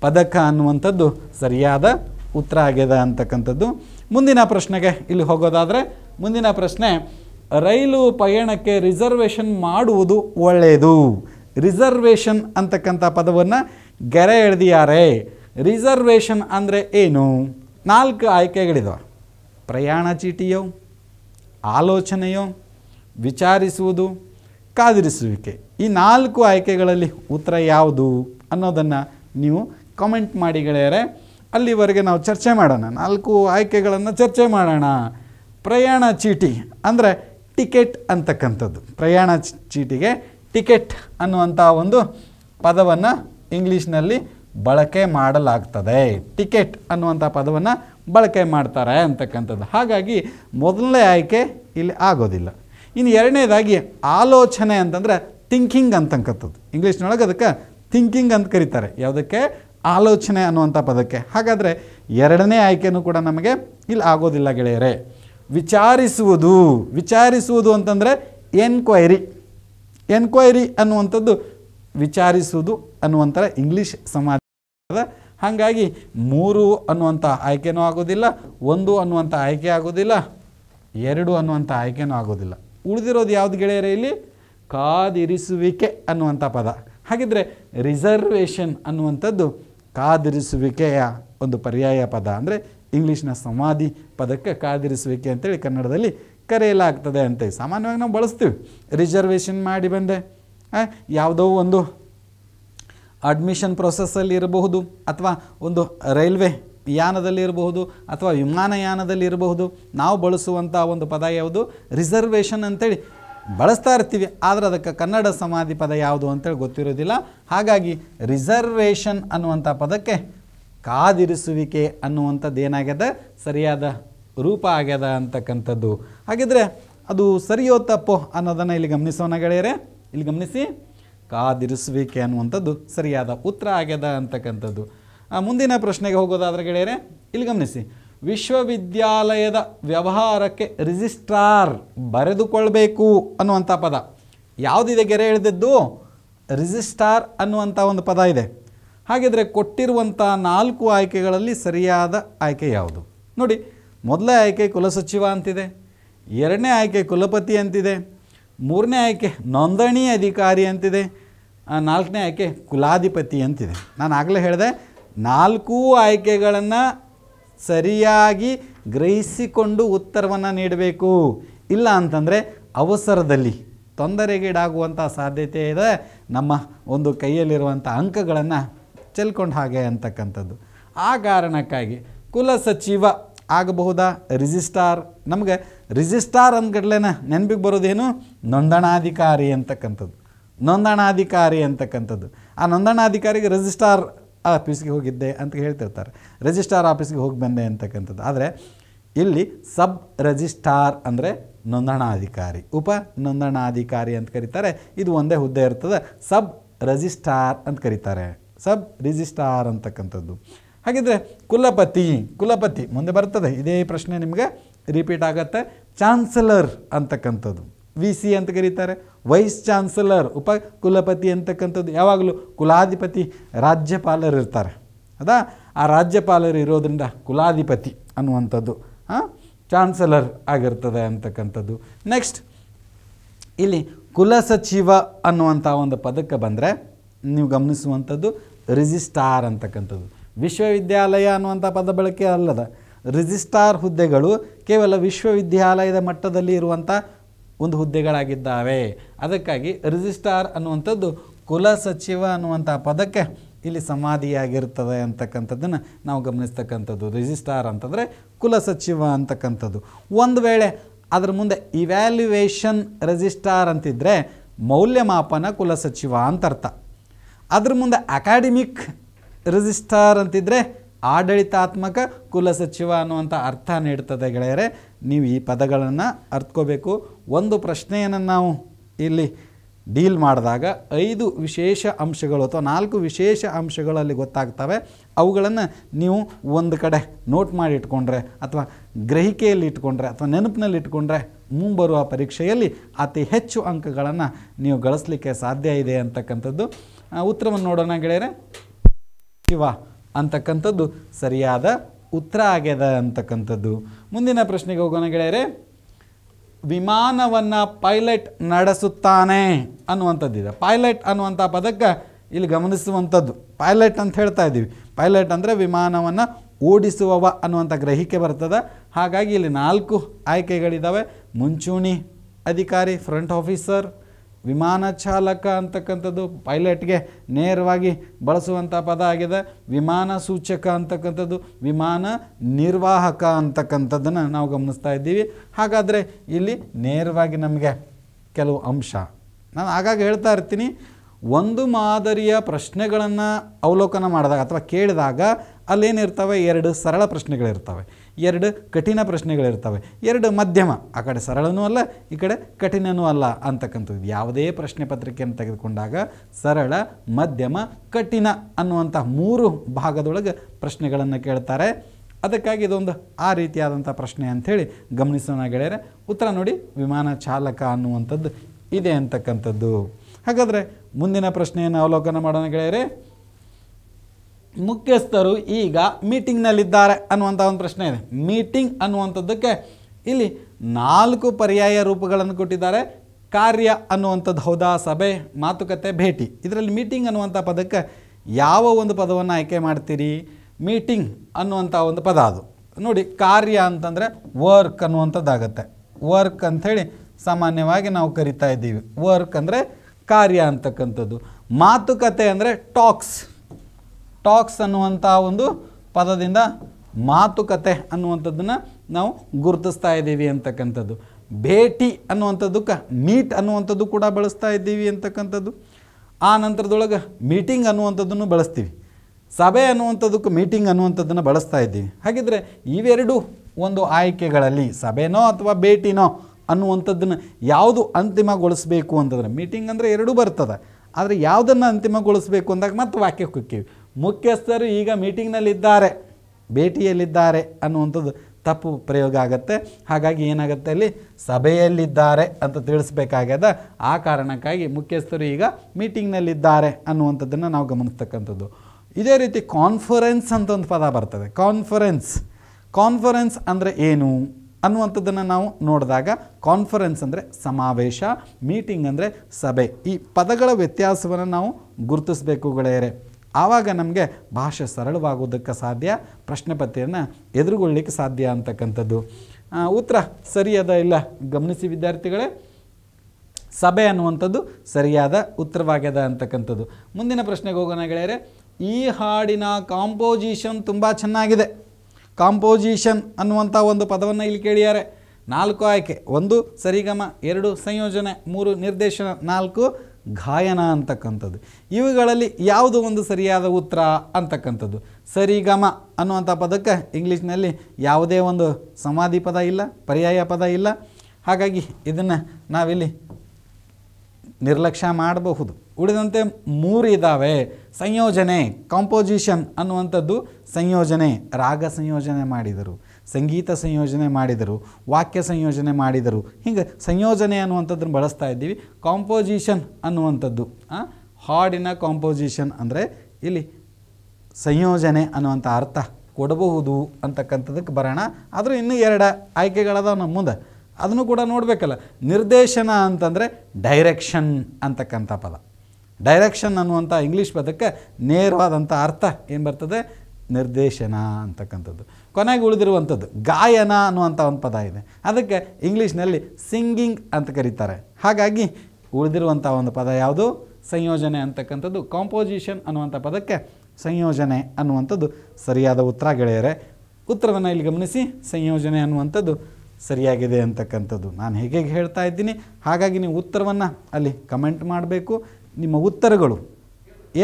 ಪದಕ ಅನ್ನುವಂಥದ್ದು ಸರಿಯಾದ ಉತ್ತರ ಆಗಿದೆ ಅಂತಕ್ಕಂಥದ್ದು ಮುಂದಿನ ಪ್ರಶ್ನೆಗೆ ಇಲ್ಲಿ ಹೋಗೋದಾದರೆ ಮುಂದಿನ ಪ್ರಶ್ನೆ ರೈಲು ಪಯಣಕ್ಕೆ ರಿಸರ್ವೇಷನ್ ಮಾಡುವುದು ಒಳ್ಳೆಯದು ರಿಸರ್ವೇಷನ್ ಅಂತಕ್ಕಂಥ ಪದವನ್ನು ಗೆರೆ ಎಳೆದಿದ್ದಾರೆ ರಿಸರ್ವೇಷನ್ ಅಂದರೆ ಏನು ನಾಲ್ಕು ಆಯ್ಕೆಗಳಿದಾವೆ ಪ್ರಯಾಣ ಚೀಟಿಯೋ ಆಲೋಚನೆಯೋ ವಿಚಾರಿಸುವುದು ಕಾದಿರಿಸುವಿಕೆ ಈ ನಾಲ್ಕು ಆಯ್ಕೆಗಳಲ್ಲಿ ಉತ್ತರ ಯಾವುದು ಅನ್ನೋದನ್ನು ನೀವು ಕಮೆಂಟ್ ಮಾಡಿ ಗೆಳೆಯರೆ ಅಲ್ಲಿವರೆಗೆ ನಾವು ಚರ್ಚೆ ಮಾಡೋಣ ನಾಲ್ಕು ಆಯ್ಕೆಗಳನ್ನು ಚರ್ಚೆ ಮಾಡೋಣ ಪ್ರಯಾಣ ಚೀಟಿ ಅಂದರೆ ಟಿಕೆಟ್ ಅಂತಕ್ಕಂಥದ್ದು ಪ್ರಯಾಣ ಚೀಟಿಗೆ ಟಿಕೆಟ್ ಅನ್ನುವಂಥ ಒಂದು ಪದವನ್ನು ಇಂಗ್ಲೀಷ್ನಲ್ಲಿ ಬಳಕೆ ಮಾಡಲಾಗ್ತದೆ ಟಿಕೆಟ್ ಅನ್ನುವಂಥ ಪದವನ್ನು ಬಳಕೆ ಮಾಡ್ತಾರೆ ಅಂತಕ್ಕಂಥದ್ದು ಹಾಗಾಗಿ ಮೊದಲನೇ ಆಯ್ಕೆ ಇಲ್ಲಿ ಆಗೋದಿಲ್ಲ ಇನ್ನು ಎರಡನೇದಾಗಿ ಆಲೋಚನೆ ಅಂತಂದರೆ ಥಿಂಕಿಂಗ್ ಅಂತಕ್ಕಂಥದ್ದು ಇಂಗ್ಲೀಷ್ನೊಳಗೆ ಅದಕ್ಕೆ ಥಿಂಕಿಂಗ್ ಅಂತ ಕರೀತಾರೆ ಯಾವುದಕ್ಕೆ ಆಲೋಚನೆ ಅನ್ನುವಂಥ ಪದಕ್ಕೆ ಹಾಗಾದರೆ ಎರಡನೇ ಆಯ್ಕೆಯೂ ಕೂಡ ನಮಗೆ ಇಲ್ಲಿ ಆಗೋದಿಲ್ಲ ಗೆಳೆಯರೇ ವಿಚಾರಿಸುವುದು ವಿಚಾರಿಸುವುದು ಅಂತಂದರೆ ಎನ್ಕ್ವೈರಿ ಎನ್ಕ್ವೈರಿ ಅನ್ನುವಂಥದ್ದು ವಿಚಾರಿಸುವುದು ಅನ್ನುವಂಥರ ಇಂಗ್ಲೀಷ್ ಸಮಾಜ ಹಾಗಾಗಿ ಮೂರು ಅನ್ನುವಂಥ ಆಯ್ಕೆನೂ ಆಗೋದಿಲ್ಲ ಒಂದು ಅನ್ನುವಂಥ ಆಯ್ಕೆ ಆಗೋದಿಲ್ಲ ಎರಡು ಅನ್ನುವಂಥ ಆಯ್ಕೆನೂ ಆಗೋದಿಲ್ಲ ಉಳಿದಿರೋದು ಯಾವುದು ಗೆಳೆಯರೆ ಇಲ್ಲಿ ಕಾದಿರಿಸುವಿಕೆ ಅನ್ನುವಂಥ ಪದ ಹಾಗಿದ್ರೆ ರಿಸರ್ವೇಷನ್ ಅನ್ನುವಂಥದ್ದು ಕಾದಿರಿಸುವಿಕೆಯ ಒಂದು ಪರ್ಯಾಯ ಪದ ಅಂದರೆ ಇಂಗ್ಲೀಷ್ನ ಸಮಾಧಿ ಪದಕ್ಕೆ ಕಾದಿರಿಸುವಿಕೆ ಅಂತೇಳಿ ಕನ್ನಡದಲ್ಲಿ ಕರೆಯಲಾಗ್ತದೆ ಅಂತ ಸಾಮಾನ್ಯವಾಗಿ ನಾವು ಬಳಸ್ತೀವಿ ರಿಸರ್ವೇಷನ್ ಮಾಡಿ ಬಂದೆ ಯಾವುದೋ ಒಂದು ಅಡ್ಮಿಷನ್ ಪ್ರೊಸೆಸ್ಸಲ್ಲಿ ಇರಬಹುದು ಅಥವಾ ಒಂದು ರೈಲ್ವೆ ಯಾನದಲ್ಲಿ ಇರಬಹುದು ಅಥವಾ ವಿಮಾನಯಾನದಲ್ಲಿ ಇರಬಹುದು ನಾವು ಬಳಸುವಂಥ ಒಂದು ಪದ ಯಾವುದು ರಿಸರ್ವೇಷನ್ ಅಂತೇಳಿ ಬಳಸ್ತಾ ಇರ್ತೀವಿ ಆದರೆ ಅದಕ್ಕೆ ಕನ್ನಡ ಸಮಾಧಿ ಪದ ಯಾವುದು ಅಂತೇಳಿ ಗೊತ್ತಿರೋದಿಲ್ಲ ಹಾಗಾಗಿ ರಿಸರ್ವೇಷನ್ ಅನ್ನುವಂಥ ಪದಕ್ಕೆ ಕಾದಿರಿಸುವಿಕೆ ಅನ್ನುವಂಥದ್ದು ಏನಾಗ್ಯದ ಸರಿಯಾದ ರೂಪ ಆಗ್ಯದ ಅಂತಕ್ಕಂಥದ್ದು ಹಾಗಿದ್ರೆ ಅದು ಸರಿಯೋ ತಪ್ಪೋ ಅನ್ನೋದನ್ನು ಇಲ್ಲಿ ಗಮನಿಸೋಣ ಗೆಳೆಯರೆ ಇಲ್ಲಿ ಗಮನಿಸಿ ಕಾದಿರಿಸುವಿಕೆ ಅನ್ನುವಂಥದ್ದು ಸರಿಯಾದ ಉತ್ತರ ಆಗ್ಯದ ಅಂತಕ್ಕಂಥದ್ದು ಮುಂದಿನ ಪ್ರಶ್ನೆಗೆ ಹೋಗೋದಾದ್ರೆ ಗೆಳೆಯರೆ ಇಲ್ಲಿ ಗಮನಿಸಿ ವಿಶ್ವವಿದ್ಯಾಲಯದ ವ್ಯವಹಾರಕ್ಕೆ ರಿಜಿಸ್ಟ್ರಾರ್ ಬರೆದುಕೊಳ್ಬೇಕು ಅನ್ನುವಂಥ ಪದ ಯಾವುದಿದೆ ಗೆರೆ ಎಳೆದಿದ್ದು ರಿಜಿಸ್ಟ್ರಾರ್ ಅನ್ನುವಂಥ ಒಂದು ಪದ ಇದೆ ಹಾಗಿದ್ರೆ ಕೊಟ್ಟಿರುವಂಥ ನಾಲ್ಕು ಆಯ್ಕೆಗಳಲ್ಲಿ ಸರಿಯಾದ ಆಯ್ಕೆ ಯಾವುದು ನೋಡಿ ಮೊದಲೇ ಆಯ್ಕೆ ಕುಲಸಚಿವ ಅಂತಿದೆ ಎರಡನೇ ಆಯ್ಕೆ ಕುಲಪತಿ ಅಂತಿದೆ ಮೂರನೇ ಆಯ್ಕೆ ನೋಂದಣಿ ಅಧಿಕಾರಿ ಅಂತಿದೆ ನಾಲ್ಕನೇ ಆಯ್ಕೆ ಕುಲಾಧಿಪತಿ ಅಂತಿದೆ ನಾನು ಆಗಲೇ ಹೇಳಿದೆ ನಾಲ್ಕೂ ಆಯ್ಕೆಗಳನ್ನು ಸರಿಯಾಗಿ ಗ್ರಹಿಸಿಕೊಂಡು ಉತ್ತರವನ್ನು ನೀಡಬೇಕು ಇಲ್ಲ ಅಂತಂದರೆ ಅವಸರದಲ್ಲಿ ತೊಂದರೆಗೀಡಾಗುವಂಥ ಸಾಧ್ಯತೆ ಇದೆ ನಮ್ಮ ಒಂದು ಕೈಯಲ್ಲಿರುವಂಥ ಅಂಕಗಳನ್ನು ಚೆಲ್ಕೊಂಡು ಹಾಗೆ ಅಂತಕ್ಕಂಥದ್ದು ಆ ಕಾರಣಕ್ಕಾಗಿ ಕುಲ ಸಚಿವ ಆಗಬಹುದಾ ರಿಜಿಸ್ಟಾರ್ ನಮಗೆ ರಿಜಿಸ್ಟಾರ್ ಅಂದ್ಗಡ್ಲೇನ ನೆನಪಿಗೆ ಬರೋದೇನು ನೋಂದಣಾಧಿಕಾರಿ ಅಂತಕ್ಕಂಥದ್ದು ನೋಂದಣಾಧಿಕಾರಿ ಅಂತಕ್ಕಂಥದ್ದು ಆ ನೋಂದಣಾಧಿಕಾರಿಗೆ ರಿಜಿಸ್ಟಾರ್ ಆಫೀಸ್ಗೆ ಹೋಗಿದ್ದೆ ಅಂತ ಹೇಳ್ತಿರ್ತಾರೆ ರಿಜಿಸ್ಟಾರ್ ಆಫೀಸ್ಗೆ ಹೋಗಿ ಬಂದೆ ಅಂತಕ್ಕಂಥದ್ದು ಆದರೆ ಇಲ್ಲಿ ಸಬ್ ರಿಜಿಸ್ಟಾರ್ ಅಂದರೆ ನೋಂದಣಾಧಿಕಾರಿ ಉಪ ನೋಂದಣಾಧಿಕಾರಿ ಅಂತ ಕರೀತಾರೆ ಇದು ಒಂದೇ ಹುದ್ದೆ ಇರ್ತದೆ ಸಬ್ ರಿಜಿಸ್ಟಾರ್ ಅಂತ ಕರೀತಾರೆ ಸಬ್ ರಿಜಿಸ್ಟಾರ್ ಅಂತಕ್ಕಂಥದ್ದು ಹಾಗಿದ್ರೆ ಕುಲಪತಿ ಕುಲಪತಿ ಮುಂದೆ ಬರ್ತದೆ ಇದೇ ಪ್ರಶ್ನೆ ನಿಮಗೆ ರಿಪೀಟ್ ಆಗತ್ತೆ ಚಾನ್ಸಲರ್ ಅಂತಕ್ಕಂಥದ್ದು ವಿ ಸಿ ಅಂತ ಕರೀತಾರೆ ವೈಸ್ ಚಾನ್ಸಲರ್ ಉಪ ಕುಲಪತಿ ಅಂತಕ್ಕಂಥದ್ದು ಯಾವಾಗಲೂ ಕುಲಾಧಿಪತಿ ರಾಜ್ಯಪಾಲರು ಇರ್ತಾರೆ ಅದಾ ಆ ರಾಜ್ಯಪಾಲರು ಇರೋದರಿಂದ ಕುಲಾಧಿಪತಿ ಅನ್ನುವಂಥದ್ದು ಹಾಂ ಚಾನ್ಸಲರ್ ಆಗಿರ್ತದೆ ಅಂತಕ್ಕಂಥದ್ದು ನೆಕ್ಸ್ಟ್ ಇಲ್ಲಿ ಕುಲಸಚಿವ ಅನ್ನುವಂಥ ಒಂದು ಪದಕ್ಕೆ ಬಂದರೆ ನೀವು ಗಮನಿಸುವಂಥದ್ದು ರಿಜಿಸ್ಟಾರ್ ಅಂತಕ್ಕಂಥದ್ದು ವಿಶ್ವವಿದ್ಯಾಲಯ ಅನ್ನುವಂಥ ಪದ ಬಳಕೆ ಅಲ್ಲದ ರಿಜಿಸ್ಟಾರ್ ಹುದ್ದೆಗಳು ಕೇವಲ ವಿಶ್ವವಿದ್ಯಾಲಯದ ಮಟ್ಟದಲ್ಲಿ ಇರುವಂಥ ಒಂದು ಹುದ್ದೆಗಳಾಗಿದ್ದಾವೆ ಅದಕ್ಕಾಗಿ ರಿಜಿಸ್ಟಾರ್ ಅನ್ನುವಂಥದ್ದು ಸಚಿವ ಅನ್ನುವಂಥ ಪದಕ್ಕೆ ಇಲ್ಲಿ ಸಮಾಧಿಯಾಗಿರ್ತದೆ ಅಂತಕ್ಕಂಥದ್ದನ್ನು ನಾವು ಗಮನಿಸ್ತಕ್ಕಂಥದ್ದು ರಿಜಿಸ್ಟಾರ್ ಅಂತಂದರೆ ಸಚಿವ ಅಂತಕ್ಕಂಥದ್ದು ಒಂದು ವೇಳೆ ಅದರ ಮುಂದೆ ಇವ್ಯಾಲ್ಯುವೇಷನ್ ರಿಜಿಸ್ಟಾರ್ ಅಂತಿದ್ದರೆ ಮೌಲ್ಯಮಾಪನ ಕುಲಸಚಿವ ಅಂತ ಅರ್ಥ ಅದ್ರ ಮುಂದೆ ಅಕಾಡೆಮಿಕ್ ರಿಜಿಸ್ಟಾರ್ ಅಂತಿದ್ರೆ ಆಡಳಿತಾತ್ಮಕ ಸಚಿವ ಅನ್ನುವಂಥ ಅರ್ಥ ನೀಡ್ತದೆ ಗೆಳೆಯರೆ ನೀವು ಈ ಪದಗಳನ್ನು ಅರ್ಥಕೋಬೇಕು ಒಂದು ಪ್ರಶ್ನೆಯನ್ನು ನಾವು ಇಲ್ಲಿ ಡೀಲ್ ಮಾಡಿದಾಗ ಐದು ವಿಶೇಷ ಅಂಶಗಳು ಅಥವಾ ನಾಲ್ಕು ವಿಶೇಷ ಅಂಶಗಳಲ್ಲಿ ಗೊತ್ತಾಗ್ತವೆ ಅವುಗಳನ್ನು ನೀವು ಒಂದು ಕಡೆ ನೋಟ್ ಮಾಡಿ ಇಟ್ಕೊಂಡ್ರೆ ಅಥವಾ ಗ್ರಹಿಕೆಯಲ್ಲಿ ಇಟ್ಕೊಂಡ್ರೆ ಅಥವಾ ನೆನಪಿನಲ್ಲಿ ಇಟ್ಕೊಂಡ್ರೆ ಮುಂಬರುವ ಪರೀಕ್ಷೆಯಲ್ಲಿ ಅತಿ ಹೆಚ್ಚು ಅಂಕಗಳನ್ನು ನೀವು ಗಳಿಸಲಿಕ್ಕೆ ಸಾಧ್ಯ ಇದೆ ಅಂತಕ್ಕಂಥದ್ದು ಉತ್ತರವನ್ನು ನೋಡೋಣ ಗೆಳೆಯರೆ ಶಿವ ಅಂತಕ್ಕಂಥದ್ದು ಸರಿಯಾದ ಉತ್ತರ ಆಗ್ಯದ ಅಂತಕ್ಕಂಥದ್ದು ಮುಂದಿನ ಪ್ರಶ್ನೆಗೆ ಹೋಗೋಣ ಗೆಳೆಯರೆ ವಿಮಾನವನ್ನು ಪೈಲಟ್ ನಡೆಸುತ್ತಾನೆ ಅನ್ನುವಂಥದ್ದಿದೆ ಪೈಲಟ್ ಅನ್ನುವಂಥ ಪದಕ್ಕೆ ಇಲ್ಲಿ ಗಮನಿಸುವಂಥದ್ದು ಪೈಲಟ್ ಅಂತ ಹೇಳ್ತಾ ಇದ್ದೀವಿ ಪೈಲಟ್ ಅಂದರೆ ವಿಮಾನವನ್ನು ಓಡಿಸುವವ ಅನ್ನುವಂಥ ಗ್ರಹಿಕೆ ಬರ್ತದೆ ಹಾಗಾಗಿ ಇಲ್ಲಿ ನಾಲ್ಕು ಆಯ್ಕೆಗಳಿದ್ದಾವೆ ಮುಂಚೂಣಿ ಅಧಿಕಾರಿ ಫ್ರಂಟ್ ಆಫೀಸರ್ ವಿಮಾನ ಚಾಲಕ ಅಂತಕ್ಕಂಥದ್ದು ಪೈಲಟ್ಗೆ ನೇರವಾಗಿ ಬಳಸುವಂಥ ಪದ ಆಗಿದೆ ವಿಮಾನ ಸೂಚಕ ಅಂತಕ್ಕಂಥದ್ದು ವಿಮಾನ ನಿರ್ವಾಹಕ ಅಂತಕ್ಕಂಥದ್ದನ್ನು ನಾವು ಗಮನಿಸ್ತಾ ಇದ್ದೀವಿ ಹಾಗಾದರೆ ಇಲ್ಲಿ ನೇರವಾಗಿ ನಮಗೆ ಕೆಲವು ಅಂಶ ನಾನು ಆಗಾಗ ಹೇಳ್ತಾ ಇರ್ತೀನಿ ಒಂದು ಮಾದರಿಯ ಪ್ರಶ್ನೆಗಳನ್ನು ಅವಲೋಕನ ಮಾಡಿದಾಗ ಅಥವಾ ಕೇಳಿದಾಗ ಅಲ್ಲೇನಿರ್ತವೆ ಎರಡು ಸರಳ ಪ್ರಶ್ನೆಗಳಿರ್ತವೆ ಎರಡು ಕಠಿಣ ಪ್ರಶ್ನೆಗಳಿರ್ತವೆ ಎರಡು ಮಧ್ಯಮ ಆ ಕಡೆ ಸರಳನೂ ಅಲ್ಲ ಈ ಕಡೆ ಕಠಿಣನೂ ಅಲ್ಲ ಅಂತಕ್ಕಂಥದ್ದು ಯಾವುದೇ ಪ್ರಶ್ನೆ ಪತ್ರಿಕೆಯನ್ನು ತೆಗೆದುಕೊಂಡಾಗ ಸರಳ ಮಧ್ಯಮ ಕಠಿಣ ಅನ್ನುವಂಥ ಮೂರು ಭಾಗದೊಳಗೆ ಪ್ರಶ್ನೆಗಳನ್ನು ಕೇಳ್ತಾರೆ ಅದಕ್ಕಾಗಿ ಇದೊಂದು ಆ ರೀತಿಯಾದಂಥ ಪ್ರಶ್ನೆ ಅಂಥೇಳಿ ಗಮನಿಸೋಣ ಗೆಳೆಯರೆ ಉತ್ತರ ನೋಡಿ ವಿಮಾನ ಚಾಲಕ ಅನ್ನುವಂಥದ್ದು ಇದೆ ಅಂತಕ್ಕಂಥದ್ದು ಹಾಗಾದರೆ ಮುಂದಿನ ಪ್ರಶ್ನೆಯನ್ನು ಅವಲೋಕನ ಮಾಡೋಣ ಗೆಳೆಯರೆ ಮುಖ್ಯಸ್ಥರು ಈಗ ಮೀಟಿಂಗ್ನಲ್ಲಿದ್ದಾರೆ ಅನ್ನುವಂಥ ಒಂದು ಪ್ರಶ್ನೆ ಇದೆ ಮೀಟಿಂಗ್ ಅನ್ನುವಂಥದ್ದಕ್ಕೆ ಇಲ್ಲಿ ನಾಲ್ಕು ಪರ್ಯಾಯ ರೂಪಗಳನ್ನು ಕೊಟ್ಟಿದ್ದಾರೆ ಕಾರ್ಯ ಅನ್ನುವಂಥದ್ದು ಹೌದಾ ಸಭೆ ಮಾತುಕತೆ ಭೇಟಿ ಇದರಲ್ಲಿ ಮೀಟಿಂಗ್ ಅನ್ನುವಂಥ ಪದಕ್ಕೆ ಯಾವ ಒಂದು ಪದವನ್ನು ಆಯ್ಕೆ ಮಾಡ್ತೀರಿ ಮೀಟಿಂಗ್ ಅನ್ನುವಂಥ ಒಂದು ಪದ ಅದು ನೋಡಿ ಕಾರ್ಯ ಅಂತಂದರೆ ವರ್ಕ್ ಅನ್ನುವಂಥದ್ದಾಗತ್ತೆ ವರ್ಕ್ ಅಂಥೇಳಿ ಸಾಮಾನ್ಯವಾಗಿ ನಾವು ಕರಿತಾ ಇದ್ದೀವಿ ವರ್ಕ್ ಅಂದರೆ ಕಾರ್ಯ ಅಂತಕ್ಕಂಥದ್ದು ಮಾತುಕತೆ ಅಂದರೆ ಟಾಕ್ಸ್ ಟಾಕ್ಸ್ ಅನ್ನುವಂಥ ಒಂದು ಪದದಿಂದ ಮಾತುಕತೆ ಅನ್ನುವಂಥದ್ದನ್ನು ನಾವು ಗುರುತಿಸ್ತಾ ಇದ್ದೀವಿ ಅಂತಕ್ಕಂಥದ್ದು ಭೇಟಿ ಅನ್ನುವಂಥದ್ದಕ್ಕೆ ಮೀಟ್ ಅನ್ನುವಂಥದ್ದು ಕೂಡ ಬಳಸ್ತಾ ಇದ್ದೀವಿ ಅಂತಕ್ಕಂಥದ್ದು ಆ ನಂತರದೊಳಗೆ ಮೀಟಿಂಗ್ ಅನ್ನುವಂಥದ್ದನ್ನು ಬಳಸ್ತೀವಿ ಸಭೆ ಅನ್ನುವಂಥದ್ದಕ್ಕೆ ಮೀಟಿಂಗ್ ಅನ್ನುವಂಥದ್ದನ್ನು ಬಳಸ್ತಾ ಇದ್ದೀವಿ ಹಾಗಿದ್ರೆ ಇವೆರಡು ಒಂದು ಆಯ್ಕೆಗಳಲ್ಲಿ ಸಭೆನೋ ಅಥವಾ ಭೇಟಿನೋ ಅನ್ನುವಂಥದ್ದನ್ನು ಯಾವುದು ಅಂತಿಮಗೊಳಿಸಬೇಕು ಅಂತಂದರೆ ಮೀಟಿಂಗ್ ಅಂದರೆ ಎರಡೂ ಬರ್ತದೆ ಆದರೆ ಯಾವುದನ್ನು ಅಂತಿಮಗೊಳಿಸಬೇಕು ಅಂದಾಗ ಮತ್ತು ವಾಕ್ಯಕ್ಕೆ ಹೋಗ್ತೀವಿ ಮುಖ್ಯಸ್ಥರು ಈಗ ಮೀಟಿಂಗ್ನಲ್ಲಿದ್ದಾರೆ ಭೇಟಿಯಲ್ಲಿದ್ದಾರೆ ಅನ್ನುವಂಥದ್ದು ತಪ್ಪು ಪ್ರಯೋಗ ಆಗುತ್ತೆ ಹಾಗಾಗಿ ಏನಾಗುತ್ತೆ ಅಲ್ಲಿ ಸಭೆಯಲ್ಲಿದ್ದಾರೆ ಅಂತ ತಿಳಿಸ್ಬೇಕಾಗ್ಯದ ಆ ಕಾರಣಕ್ಕಾಗಿ ಮುಖ್ಯಸ್ಥರು ಈಗ ಮೀಟಿಂಗ್ನಲ್ಲಿದ್ದಾರೆ ಅನ್ನುವಂಥದ್ದನ್ನು ನಾವು ಗಮನಿಸ್ತಕ್ಕಂಥದ್ದು ಇದೇ ರೀತಿ ಕಾನ್ಫರೆನ್ಸ್ ಅಂತ ಒಂದು ಪದ ಬರ್ತದೆ ಕಾನ್ಫರೆನ್ಸ್ ಕಾನ್ಫರೆನ್ಸ್ ಅಂದರೆ ಏನು ಅನ್ನುವಂಥದ್ದನ್ನು ನಾವು ನೋಡಿದಾಗ ಕಾನ್ಫರೆನ್ಸ್ ಅಂದರೆ ಸಮಾವೇಶ ಮೀಟಿಂಗ್ ಅಂದರೆ ಸಭೆ ಈ ಪದಗಳ ವ್ಯತ್ಯಾಸವನ್ನು ನಾವು ಗುರುತಿಸಬೇಕು ಗೆಳೆಯರೆ ಆವಾಗ ನಮಗೆ ಭಾಷೆ ಸರಳವಾಗೋದಕ್ಕೆ ಸಾಧ್ಯ ಪ್ರಶ್ನೆ ಪತ್ರೆಯನ್ನು ಎದುರುಗೊಳ್ಳಲಿಕ್ಕೆ ಸಾಧ್ಯ ಅಂತಕ್ಕಂಥದ್ದು ಉತ್ತರ ಸರಿಯಾದ ಇಲ್ಲ ಗಮನಿಸಿ ವಿದ್ಯಾರ್ಥಿಗಳೇ ಸಭೆ ಅನ್ನುವಂಥದ್ದು ಸರಿಯಾದ ಉತ್ತರವಾಗ್ಯದ ಅಂತಕ್ಕಂಥದ್ದು ಮುಂದಿನ ಪ್ರಶ್ನೆಗೆ ಹೋಗೋಣ ಗೆಳೆಯರೆ ಈ ಹಾಡಿನ ಕಾಂಪೋಸಿಷನ್ ತುಂಬ ಚೆನ್ನಾಗಿದೆ ಕಾಂಪೋಸಿಷನ್ ಅನ್ನುವಂಥ ಒಂದು ಪದವನ್ನು ಇಲ್ಲಿ ಕೇಳಿದ್ದಾರೆ ನಾಲ್ಕು ಆಯ್ಕೆ ಒಂದು ಸರಿಗಮ ಎರಡು ಸಂಯೋಜನೆ ಮೂರು ನಿರ್ದೇಶನ ನಾಲ್ಕು ಗಾಯನ ಅಂತಕ್ಕಂಥದ್ದು ಇವುಗಳಲ್ಲಿ ಯಾವುದು ಒಂದು ಸರಿಯಾದ ಉತ್ತರ ಅಂತಕ್ಕಂಥದ್ದು ಸರಿಗಮ ಅನ್ನುವಂಥ ಪದಕ್ಕೆ ಇಂಗ್ಲೀಷ್ನಲ್ಲಿ ಯಾವುದೇ ಒಂದು ಸಮಾಧಿ ಪದ ಇಲ್ಲ ಪರ್ಯಾಯ ಪದ ಇಲ್ಲ ಹಾಗಾಗಿ ಇದನ್ನು ನಾವಿಲ್ಲಿ ನಿರ್ಲಕ್ಷ್ಯ ಮಾಡಬಹುದು ಉಳಿದಂತೆ ಮೂರು ಇದ್ದಾವೆ ಸಂಯೋಜನೆ ಕಾಂಪೋಸಿಷನ್ ಅನ್ನುವಂಥದ್ದು ಸಂಯೋಜನೆ ರಾಗ ಸಂಯೋಜನೆ ಮಾಡಿದರು ಸಂಗೀತ ಸಂಯೋಜನೆ ಮಾಡಿದರು ವಾಕ್ಯ ಸಂಯೋಜನೆ ಮಾಡಿದರು ಹಿಂಗೆ ಸಂಯೋಜನೆ ಅನ್ನುವಂಥದ್ದನ್ನು ಬಳಸ್ತಾ ಇದ್ದೀವಿ ಕಾಂಪೋಸಿಷನ್ ಅನ್ನುವಂಥದ್ದು ಹಾಡಿನ ಕಾಂಪೋಸಿಷನ್ ಅಂದರೆ ಇಲ್ಲಿ ಸಂಯೋಜನೆ ಅನ್ನುವಂಥ ಅರ್ಥ ಕೊಡಬಹುದು ಅಂತಕ್ಕಂಥದಕ್ಕೆ ಬರೋಣ ಆದರೂ ಇನ್ನೂ ಎರಡು ಆಯ್ಕೆಗಳದಾವ ನಮ್ಮ ಮುಂದೆ ಅದನ್ನು ಕೂಡ ನೋಡಬೇಕಲ್ಲ ನಿರ್ದೇಶನ ಅಂತಂದರೆ ಡೈರೆಕ್ಷನ್ ಅಂತಕ್ಕಂಥ ಪದ ಡೈರೆಕ್ಷನ್ ಅನ್ನುವಂಥ ಇಂಗ್ಲೀಷ್ ಪದಕ್ಕೆ ನೇರವಾದಂಥ ಅರ್ಥ ಏನು ಬರ್ತದೆ ನಿರ್ದೇಶನ ಅಂತಕ್ಕಂಥದ್ದು ಕೊನೆಗೆ ಉಳಿದಿರುವಂಥದ್ದು ಗಾಯನ ಅನ್ನುವಂಥ ಒಂದು ಪದ ಇದೆ ಅದಕ್ಕೆ ಇಂಗ್ಲೀಷ್ನಲ್ಲಿ ಸಿಂಗಿಂಗ್ ಅಂತ ಕರೀತಾರೆ ಹಾಗಾಗಿ ಉಳಿದಿರುವಂಥ ಒಂದು ಪದ ಯಾವುದು ಸಂಯೋಜನೆ ಅಂತಕ್ಕಂಥದ್ದು ಕಾಂಪೋಸಿಷನ್ ಅನ್ನುವಂಥ ಪದಕ್ಕೆ ಸಂಯೋಜನೆ ಅನ್ನುವಂಥದ್ದು ಸರಿಯಾದ ಉತ್ತರ ಗೆಳೆಯರೆ ಉತ್ತರವನ್ನು ಇಲ್ಲಿ ಗಮನಿಸಿ ಸಂಯೋಜನೆ ಅನ್ನುವಂಥದ್ದು ಸರಿಯಾಗಿದೆ ಅಂತಕ್ಕಂಥದ್ದು ನಾನು ಹೇಗೆ ಹೇಳ್ತಾ ಇದ್ದೀನಿ ಹಾಗಾಗಿ ನೀವು ಉತ್ತರವನ್ನು ಅಲ್ಲಿ ಕಮೆಂಟ್ ಮಾಡಬೇಕು ನಿಮ್ಮ ಉತ್ತರಗಳು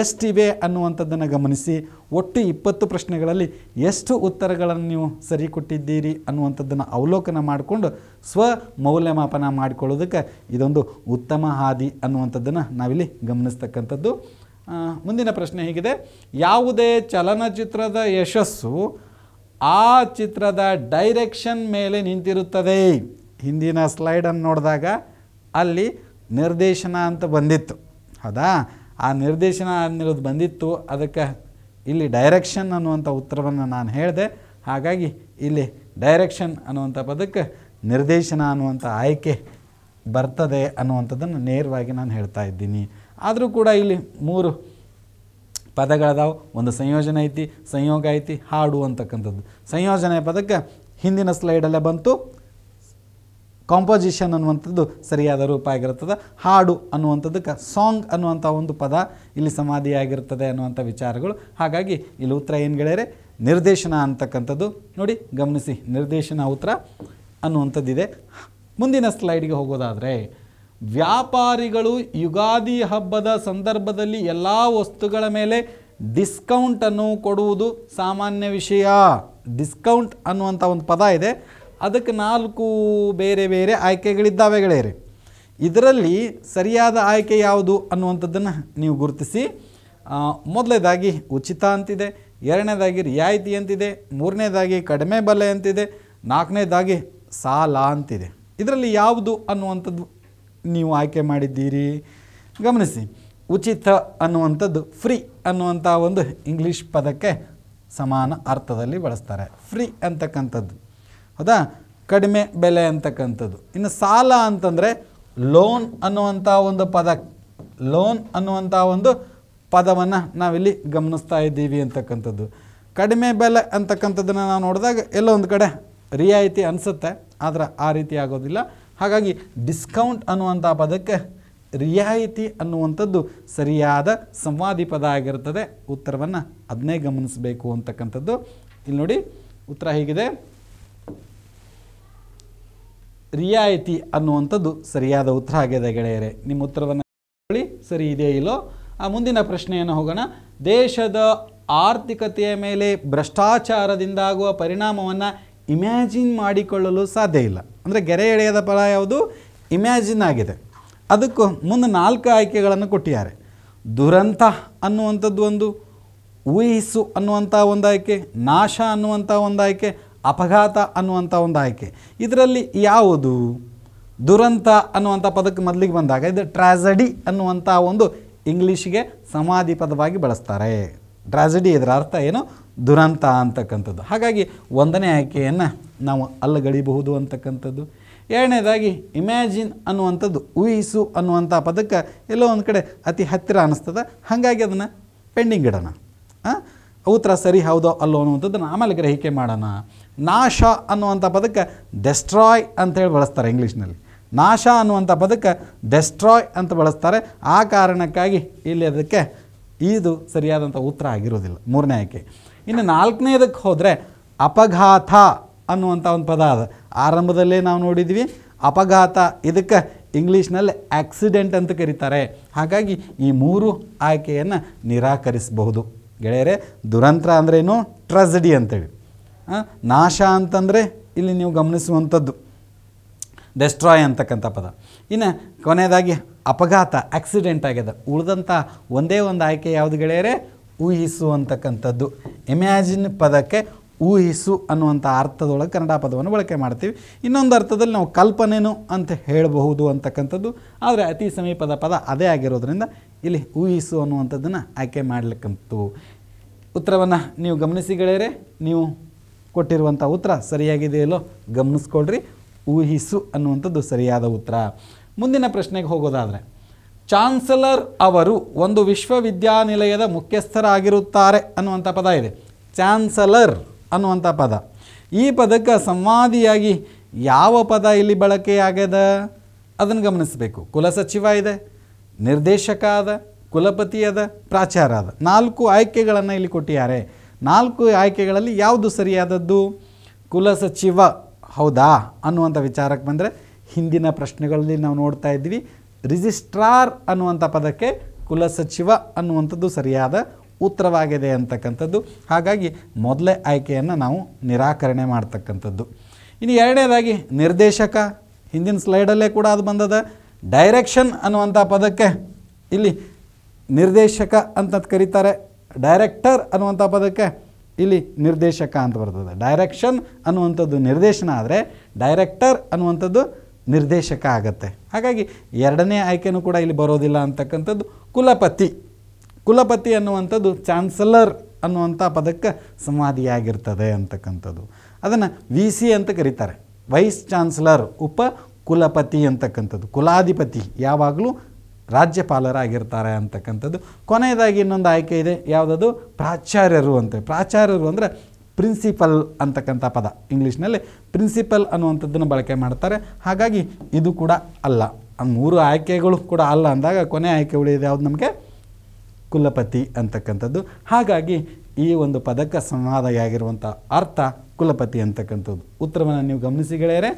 ಎಷ್ಟಿವೆ ಅನ್ನುವಂಥದ್ದನ್ನು ಗಮನಿಸಿ ಒಟ್ಟು ಇಪ್ಪತ್ತು ಪ್ರಶ್ನೆಗಳಲ್ಲಿ ಎಷ್ಟು ಉತ್ತರಗಳನ್ನು ನೀವು ಸರಿ ಕೊಟ್ಟಿದ್ದೀರಿ ಅನ್ನುವಂಥದ್ದನ್ನು ಅವಲೋಕನ ಮಾಡಿಕೊಂಡು ಸ್ವ ಮೌಲ್ಯಮಾಪನ ಮಾಡಿಕೊಳ್ಳೋದಕ್ಕೆ ಇದೊಂದು ಉತ್ತಮ ಹಾದಿ ಅನ್ನುವಂಥದ್ದನ್ನು ನಾವಿಲ್ಲಿ ಗಮನಿಸ್ತಕ್ಕಂಥದ್ದು ಮುಂದಿನ ಪ್ರಶ್ನೆ ಹೇಗಿದೆ ಯಾವುದೇ ಚಲನಚಿತ್ರದ ಯಶಸ್ಸು ಆ ಚಿತ್ರದ ಡೈರೆಕ್ಷನ್ ಮೇಲೆ ನಿಂತಿರುತ್ತದೆ ಹಿಂದಿನ ಸ್ಲೈಡನ್ನು ನೋಡಿದಾಗ ಅಲ್ಲಿ ನಿರ್ದೇಶನ ಅಂತ ಬಂದಿತ್ತು ಹೌದಾ ಆ ನಿರ್ದೇಶನ ಅನ್ನೋದು ಬಂದಿತ್ತು ಅದಕ್ಕೆ ಇಲ್ಲಿ ಡೈರೆಕ್ಷನ್ ಅನ್ನುವಂಥ ಉತ್ತರವನ್ನು ನಾನು ಹೇಳಿದೆ ಹಾಗಾಗಿ ಇಲ್ಲಿ ಡೈರೆಕ್ಷನ್ ಅನ್ನುವಂಥ ಪದಕ್ಕೆ ನಿರ್ದೇಶನ ಅನ್ನುವಂಥ ಆಯ್ಕೆ ಬರ್ತದೆ ಅನ್ನುವಂಥದ್ದನ್ನು ನೇರವಾಗಿ ನಾನು ಹೇಳ್ತಾ ಇದ್ದೀನಿ ಆದರೂ ಕೂಡ ಇಲ್ಲಿ ಮೂರು ಪದಗಳದಾವು ಒಂದು ಸಂಯೋಜನೆ ಐತಿ ಸಂಯೋಗ ಐತಿ ಹಾಡು ಅಂತಕ್ಕಂಥದ್ದು ಸಂಯೋಜನೆ ಪದಕ್ಕೆ ಹಿಂದಿನ ಸ್ಲೈಡಲ್ಲೇ ಬಂತು ಕಾಂಪೋಸಿಷನ್ ಅನ್ನುವಂಥದ್ದು ಸರಿಯಾದ ರೂಪ ಆಗಿರುತ್ತದೆ ಹಾಡು ಅನ್ನುವಂಥದ್ದಕ್ಕೆ ಸಾಂಗ್ ಅನ್ನುವಂಥ ಒಂದು ಪದ ಇಲ್ಲಿ ಸಮಾಧಿಯಾಗಿರುತ್ತದೆ ಅನ್ನುವಂಥ ವಿಚಾರಗಳು ಹಾಗಾಗಿ ಇಲ್ಲಿ ಉತ್ತರ ಏನು ಗೆಳೆಯರೆ ನಿರ್ದೇಶನ ಅಂತಕ್ಕಂಥದ್ದು ನೋಡಿ ಗಮನಿಸಿ ನಿರ್ದೇಶನ ಉತ್ತರ ಅನ್ನುವಂಥದ್ದಿದೆ ಮುಂದಿನ ಸ್ಲೈಡ್ಗೆ ಹೋಗೋದಾದರೆ ವ್ಯಾಪಾರಿಗಳು ಯುಗಾದಿ ಹಬ್ಬದ ಸಂದರ್ಭದಲ್ಲಿ ಎಲ್ಲ ವಸ್ತುಗಳ ಮೇಲೆ ಡಿಸ್ಕೌಂಟನ್ನು ಕೊಡುವುದು ಸಾಮಾನ್ಯ ವಿಷಯ ಡಿಸ್ಕೌಂಟ್ ಅನ್ನುವಂಥ ಒಂದು ಪದ ಇದೆ ಅದಕ್ಕೆ ನಾಲ್ಕು ಬೇರೆ ಬೇರೆ ಆಯ್ಕೆಗಳಿದ್ದಾವೆ ಗೆಳೆಯರೆ ಇದರಲ್ಲಿ ಸರಿಯಾದ ಆಯ್ಕೆ ಯಾವುದು ಅನ್ನುವಂಥದ್ದನ್ನು ನೀವು ಗುರುತಿಸಿ ಮೊದಲನೇದಾಗಿ ಉಚಿತ ಅಂತಿದೆ ಎರಡನೇದಾಗಿ ರಿಯಾಯಿತಿ ಅಂತಿದೆ ಮೂರನೇದಾಗಿ ಕಡಿಮೆ ಬೆಲೆ ಅಂತಿದೆ ನಾಲ್ಕನೇದಾಗಿ ಸಾಲ ಅಂತಿದೆ ಇದರಲ್ಲಿ ಯಾವುದು ಅನ್ನುವಂಥದ್ದು ನೀವು ಆಯ್ಕೆ ಮಾಡಿದ್ದೀರಿ ಗಮನಿಸಿ ಉಚಿತ ಅನ್ನುವಂಥದ್ದು ಫ್ರೀ ಅನ್ನುವಂಥ ಒಂದು ಇಂಗ್ಲೀಷ್ ಪದಕ್ಕೆ ಸಮಾನ ಅರ್ಥದಲ್ಲಿ ಬಳಸ್ತಾರೆ ಫ್ರೀ ಅಂತಕ್ಕಂಥದ್ದು ಹೌದಾ ಕಡಿಮೆ ಬೆಲೆ ಅಂತಕ್ಕಂಥದ್ದು ಇನ್ನು ಸಾಲ ಅಂತಂದರೆ ಲೋನ್ ಅನ್ನುವಂಥ ಒಂದು ಪದ ಲೋನ್ ಅನ್ನುವಂಥ ಒಂದು ಪದವನ್ನು ನಾವಿಲ್ಲಿ ಗಮನಿಸ್ತಾ ಇದ್ದೀವಿ ಅಂತಕ್ಕಂಥದ್ದು ಕಡಿಮೆ ಬೆಲೆ ಅಂತಕ್ಕಂಥದ್ದನ್ನು ನಾವು ನೋಡಿದಾಗ ಎಲ್ಲೋ ಒಂದು ಕಡೆ ರಿಯಾಯಿತಿ ಅನಿಸುತ್ತೆ ಆದರೆ ಆ ರೀತಿ ಆಗೋದಿಲ್ಲ ಹಾಗಾಗಿ ಡಿಸ್ಕೌಂಟ್ ಅನ್ನುವಂಥ ಪದಕ್ಕೆ ರಿಯಾಯಿತಿ ಅನ್ನುವಂಥದ್ದು ಸರಿಯಾದ ಸಂವಾದಿ ಪದ ಆಗಿರುತ್ತದೆ ಉತ್ತರವನ್ನು ಅದನ್ನೇ ಗಮನಿಸಬೇಕು ಅಂತಕ್ಕಂಥದ್ದು ಇಲ್ಲಿ ನೋಡಿ ಉತ್ತರ ಹೀಗಿದೆ ರಿಯಾಯಿತಿ ಅನ್ನುವಂಥದ್ದು ಸರಿಯಾದ ಉತ್ತರ ಆಗಿದೆ ಗೆಳೆಯರೆ ನಿಮ್ಮ ಉತ್ತರವನ್ನು ಸರಿ ಇದೆಯೇ ಇಲ್ಲೋ ಆ ಮುಂದಿನ ಪ್ರಶ್ನೆಯನ್ನು ಹೋಗೋಣ ದೇಶದ ಆರ್ಥಿಕತೆಯ ಮೇಲೆ ಭ್ರಷ್ಟಾಚಾರದಿಂದಾಗುವ ಪರಿಣಾಮವನ್ನು ಇಮ್ಯಾಜಿನ್ ಮಾಡಿಕೊಳ್ಳಲು ಸಾಧ್ಯ ಇಲ್ಲ ಅಂದರೆ ಗೆರೆ ಎಳೆಯದ ಫಲ ಯಾವುದು ಇಮ್ಯಾಜಿನ್ ಆಗಿದೆ ಅದಕ್ಕೂ ಮುಂದೆ ನಾಲ್ಕು ಆಯ್ಕೆಗಳನ್ನು ಕೊಟ್ಟಿದ್ದಾರೆ ದುರಂತ ಅನ್ನುವಂಥದ್ದು ಒಂದು ಊಹಿಸು ಅನ್ನುವಂಥ ಒಂದು ಆಯ್ಕೆ ನಾಶ ಅನ್ನುವಂಥ ಒಂದು ಆಯ್ಕೆ ಅಪಘಾತ ಅನ್ನುವಂಥ ಒಂದು ಆಯ್ಕೆ ಇದರಲ್ಲಿ ಯಾವುದು ದುರಂತ ಅನ್ನುವಂಥ ಪದಕ್ಕೆ ಮೊದಲಿಗೆ ಬಂದಾಗ ಇದು ಟ್ರಾಜಡಿ ಅನ್ನುವಂಥ ಒಂದು ಇಂಗ್ಲೀಷ್ಗೆ ಸಮಾಧಿ ಪದವಾಗಿ ಬಳಸ್ತಾರೆ ಟ್ರಾಜೆಡಿ ಇದರ ಅರ್ಥ ಏನು ದುರಂತ ಅಂತಕ್ಕಂಥದ್ದು ಹಾಗಾಗಿ ಒಂದನೇ ಆಯ್ಕೆಯನ್ನು ನಾವು ಅಲ್ಲಗಳಿಬಹುದು ಅಂತಕ್ಕಂಥದ್ದು ಎರಡನೇದಾಗಿ ಇಮ್ಯಾಜಿನ್ ಅನ್ನುವಂಥದ್ದು ಊಹಿಸು ಅನ್ನುವಂಥ ಪದಕ್ಕೆ ಎಲ್ಲೋ ಒಂದು ಕಡೆ ಅತಿ ಹತ್ತಿರ ಅನ್ನಿಸ್ತದೆ ಹಾಗಾಗಿ ಅದನ್ನು ಪೆಂಡಿಂಗ್ ಇಡೋಣ ಉತ್ತರ ಸರಿ ಹೌದೋ ಅಲ್ಲೋ ಅನ್ನುವಂಥದ್ದನ್ನು ಆಮೇಲೆ ಗ್ರಹಿಕೆ ಮಾಡೋಣ ನಾಶ ಅನ್ನುವಂಥ ಪದಕ್ಕೆ ಡೆಸ್ಟ್ರಾಯ್ ಅಂತೇಳಿ ಬಳಸ್ತಾರೆ ಇಂಗ್ಲೀಷ್ನಲ್ಲಿ ನಾಶ ಅನ್ನುವಂಥ ಪದಕ್ಕೆ ಡೆಸ್ಟ್ರಾಯ್ ಅಂತ ಬಳಸ್ತಾರೆ ಆ ಕಾರಣಕ್ಕಾಗಿ ಇಲ್ಲಿ ಅದಕ್ಕೆ ಇದು ಸರಿಯಾದಂಥ ಉತ್ತರ ಆಗಿರೋದಿಲ್ಲ ಮೂರನೇ ಆಯ್ಕೆ ಇನ್ನು ನಾಲ್ಕನೇದಕ್ಕೆ ಹೋದರೆ ಅಪಘಾತ ಅನ್ನುವಂಥ ಒಂದು ಪದ ಅದು ಆರಂಭದಲ್ಲೇ ನಾವು ನೋಡಿದ್ವಿ ಅಪಘಾತ ಇದಕ್ಕೆ ಇಂಗ್ಲೀಷ್ನಲ್ಲಿ ಆಕ್ಸಿಡೆಂಟ್ ಅಂತ ಕರೀತಾರೆ ಹಾಗಾಗಿ ಈ ಮೂರು ಆಯ್ಕೆಯನ್ನು ನಿರಾಕರಿಸಬಹುದು ಗೆಳೆಯರೆ ದುರಂತ ಅಂದ್ರೇನು ಟ್ರಜಡಿ ಅಂತೇಳಿ ನಾಶ ಅಂತಂದರೆ ಇಲ್ಲಿ ನೀವು ಗಮನಿಸುವಂಥದ್ದು ಡೆಸ್ಟ್ರಾಯ್ ಅಂತಕ್ಕಂಥ ಪದ ಇನ್ನು ಕೊನೆಯದಾಗಿ ಅಪಘಾತ ಆಕ್ಸಿಡೆಂಟ್ ಆಗ್ಯದ ಉಳಿದಂಥ ಒಂದೇ ಒಂದು ಆಯ್ಕೆ ಯಾವುದು ಗೆಳೆಯರೆ ಊಹಿಸು ಅಂತಕ್ಕಂಥದ್ದು ಇಮ್ಯಾಜಿನ್ ಪದಕ್ಕೆ ಊಹಿಸು ಅನ್ನುವಂಥ ಅರ್ಥದೊಳಗೆ ಕನ್ನಡ ಪದವನ್ನು ಬಳಕೆ ಮಾಡ್ತೀವಿ ಇನ್ನೊಂದು ಅರ್ಥದಲ್ಲಿ ನಾವು ಕಲ್ಪನೆನು ಅಂತ ಹೇಳಬಹುದು ಅಂತಕ್ಕಂಥದ್ದು ಆದರೆ ಅತಿ ಸಮೀಪದ ಪದ ಅದೇ ಆಗಿರೋದರಿಂದ ಇಲ್ಲಿ ಊಹಿಸು ಅನ್ನುವಂಥದ್ದನ್ನು ಆಯ್ಕೆ ಮಾಡಲಿಕ್ಕಂತು ಉತ್ತರವನ್ನು ನೀವು ಗಮನಿಸಿ ಗೆಳೆಯರೆ ನೀವು ಕೊಟ್ಟಿರುವಂಥ ಉತ್ತರ ಸರಿಯಾಗಿದೆಯಲ್ಲೋ ಗಮನಿಸ್ಕೊಳ್ರಿ ಊಹಿಸು ಅನ್ನುವಂಥದ್ದು ಸರಿಯಾದ ಉತ್ತರ ಮುಂದಿನ ಪ್ರಶ್ನೆಗೆ ಹೋಗೋದಾದರೆ ಚಾನ್ಸಲರ್ ಅವರು ಒಂದು ವಿಶ್ವವಿದ್ಯಾನಿಲಯದ ಮುಖ್ಯಸ್ಥರಾಗಿರುತ್ತಾರೆ ಅನ್ನುವಂಥ ಪದ ಇದೆ ಚಾನ್ಸಲರ್ ಅನ್ನುವಂಥ ಪದ ಈ ಪದಕ್ಕೆ ಸಂವಾದಿಯಾಗಿ ಯಾವ ಪದ ಇಲ್ಲಿ ಬಳಕೆಯಾಗದ ಅದನ್ನು ಗಮನಿಸಬೇಕು ಕುಲಸಚಿವ ಇದೆ ನಿರ್ದೇಶಕ ಅದ ಕುಲಪತಿ ಅದ ಪ್ರಾಚಾರ ಅದ ನಾಲ್ಕು ಆಯ್ಕೆಗಳನ್ನು ಇಲ್ಲಿ ಕೊಟ್ಟಿದ್ದಾರೆ ನಾಲ್ಕು ಆಯ್ಕೆಗಳಲ್ಲಿ ಯಾವುದು ಸರಿಯಾದದ್ದು ಕುಲಸಚಿವ ಹೌದಾ ಅನ್ನುವಂಥ ವಿಚಾರಕ್ಕೆ ಬಂದರೆ ಹಿಂದಿನ ಪ್ರಶ್ನೆಗಳಲ್ಲಿ ನಾವು ನೋಡ್ತಾ ಇದ್ವಿ ರಿಜಿಸ್ಟ್ರಾರ್ ಅನ್ನುವಂಥ ಪದಕ್ಕೆ ಕುಲಸಚಿವ ಅನ್ನುವಂಥದ್ದು ಸರಿಯಾದ ಉತ್ತರವಾಗಿದೆ ಅಂತಕ್ಕಂಥದ್ದು ಹಾಗಾಗಿ ಮೊದಲೇ ಆಯ್ಕೆಯನ್ನು ನಾವು ನಿರಾಕರಣೆ ಮಾಡ್ತಕ್ಕಂಥದ್ದು ಇನ್ನು ಎರಡನೇದಾಗಿ ನಿರ್ದೇಶಕ ಹಿಂದಿನ ಸ್ಲೈಡಲ್ಲೇ ಕೂಡ ಅದು ಬಂದದ ಡೈರೆಕ್ಷನ್ ಅನ್ನುವಂಥ ಪದಕ್ಕೆ ಇಲ್ಲಿ ನಿರ್ದೇಶಕ ಅಂತ ಕರೀತಾರೆ ಡೈರೆಕ್ಟರ್ ಅನ್ನುವಂಥ ಪದಕ್ಕೆ ಇಲ್ಲಿ ನಿರ್ದೇಶಕ ಅಂತ ಬರ್ತದೆ ಡೈರೆಕ್ಷನ್ ಅನ್ನುವಂಥದ್ದು ನಿರ್ದೇಶನ ಆದರೆ ಡೈರೆಕ್ಟರ್ ಅನ್ನುವಂಥದ್ದು ನಿರ್ದೇಶಕ ಆಗತ್ತೆ ಹಾಗಾಗಿ ಎರಡನೇ ಆಯ್ಕೆನೂ ಕೂಡ ಇಲ್ಲಿ ಬರೋದಿಲ್ಲ ಅಂತಕ್ಕಂಥದ್ದು ಕುಲಪತಿ ಕುಲಪತಿ ಅನ್ನುವಂಥದ್ದು ಚಾನ್ಸಲರ್ ಅನ್ನುವಂಥ ಪದಕ್ಕೆ ಸಂವಾದಿಯಾಗಿರ್ತದೆ ಅಂತಕ್ಕಂಥದ್ದು ಅದನ್ನು ವಿ ಸಿ ಅಂತ ಕರೀತಾರೆ ವೈಸ್ ಚಾನ್ಸಲರ್ ಉಪ ಕುಲಪತಿ ಅಂತಕ್ಕಂಥದ್ದು ಕುಲಾಧಿಪತಿ ಯಾವಾಗಲೂ ರಾಜ್ಯಪಾಲರಾಗಿರ್ತಾರೆ ಅಂತಕ್ಕಂಥದ್ದು ಕೊನೆಯದಾಗಿ ಇನ್ನೊಂದು ಆಯ್ಕೆ ಇದೆ ಯಾವುದದು ಪ್ರಾಚಾರ್ಯರು ಅಂತ ಪ್ರಾಚಾರ್ಯರು ಅಂದರೆ ಪ್ರಿನ್ಸಿಪಲ್ ಅಂತಕ್ಕಂಥ ಪದ ಇಂಗ್ಲೀಷ್ನಲ್ಲಿ ಪ್ರಿನ್ಸಿಪಲ್ ಅನ್ನುವಂಥದ್ದನ್ನು ಬಳಕೆ ಮಾಡ್ತಾರೆ ಹಾಗಾಗಿ ಇದು ಕೂಡ ಅಲ್ಲ ಮೂರು ಆಯ್ಕೆಗಳು ಕೂಡ ಅಲ್ಲ ಅಂದಾಗ ಕೊನೆ ಆಯ್ಕೆ ಉಳಿದಿದೆ ಯಾವುದು ನಮಗೆ ಕುಲಪತಿ ಅಂತಕ್ಕಂಥದ್ದು ಹಾಗಾಗಿ ಈ ಒಂದು ಪದಕ್ಕೆ ಸಂವಾದಿಯಾಗಿರುವಂಥ ಅರ್ಥ ಕುಲಪತಿ ಅಂತಕ್ಕಂಥದ್ದು ಉತ್ತರವನ್ನು ನೀವು ಗಮನಿಸಿ ಗೆಳೆಯರೆ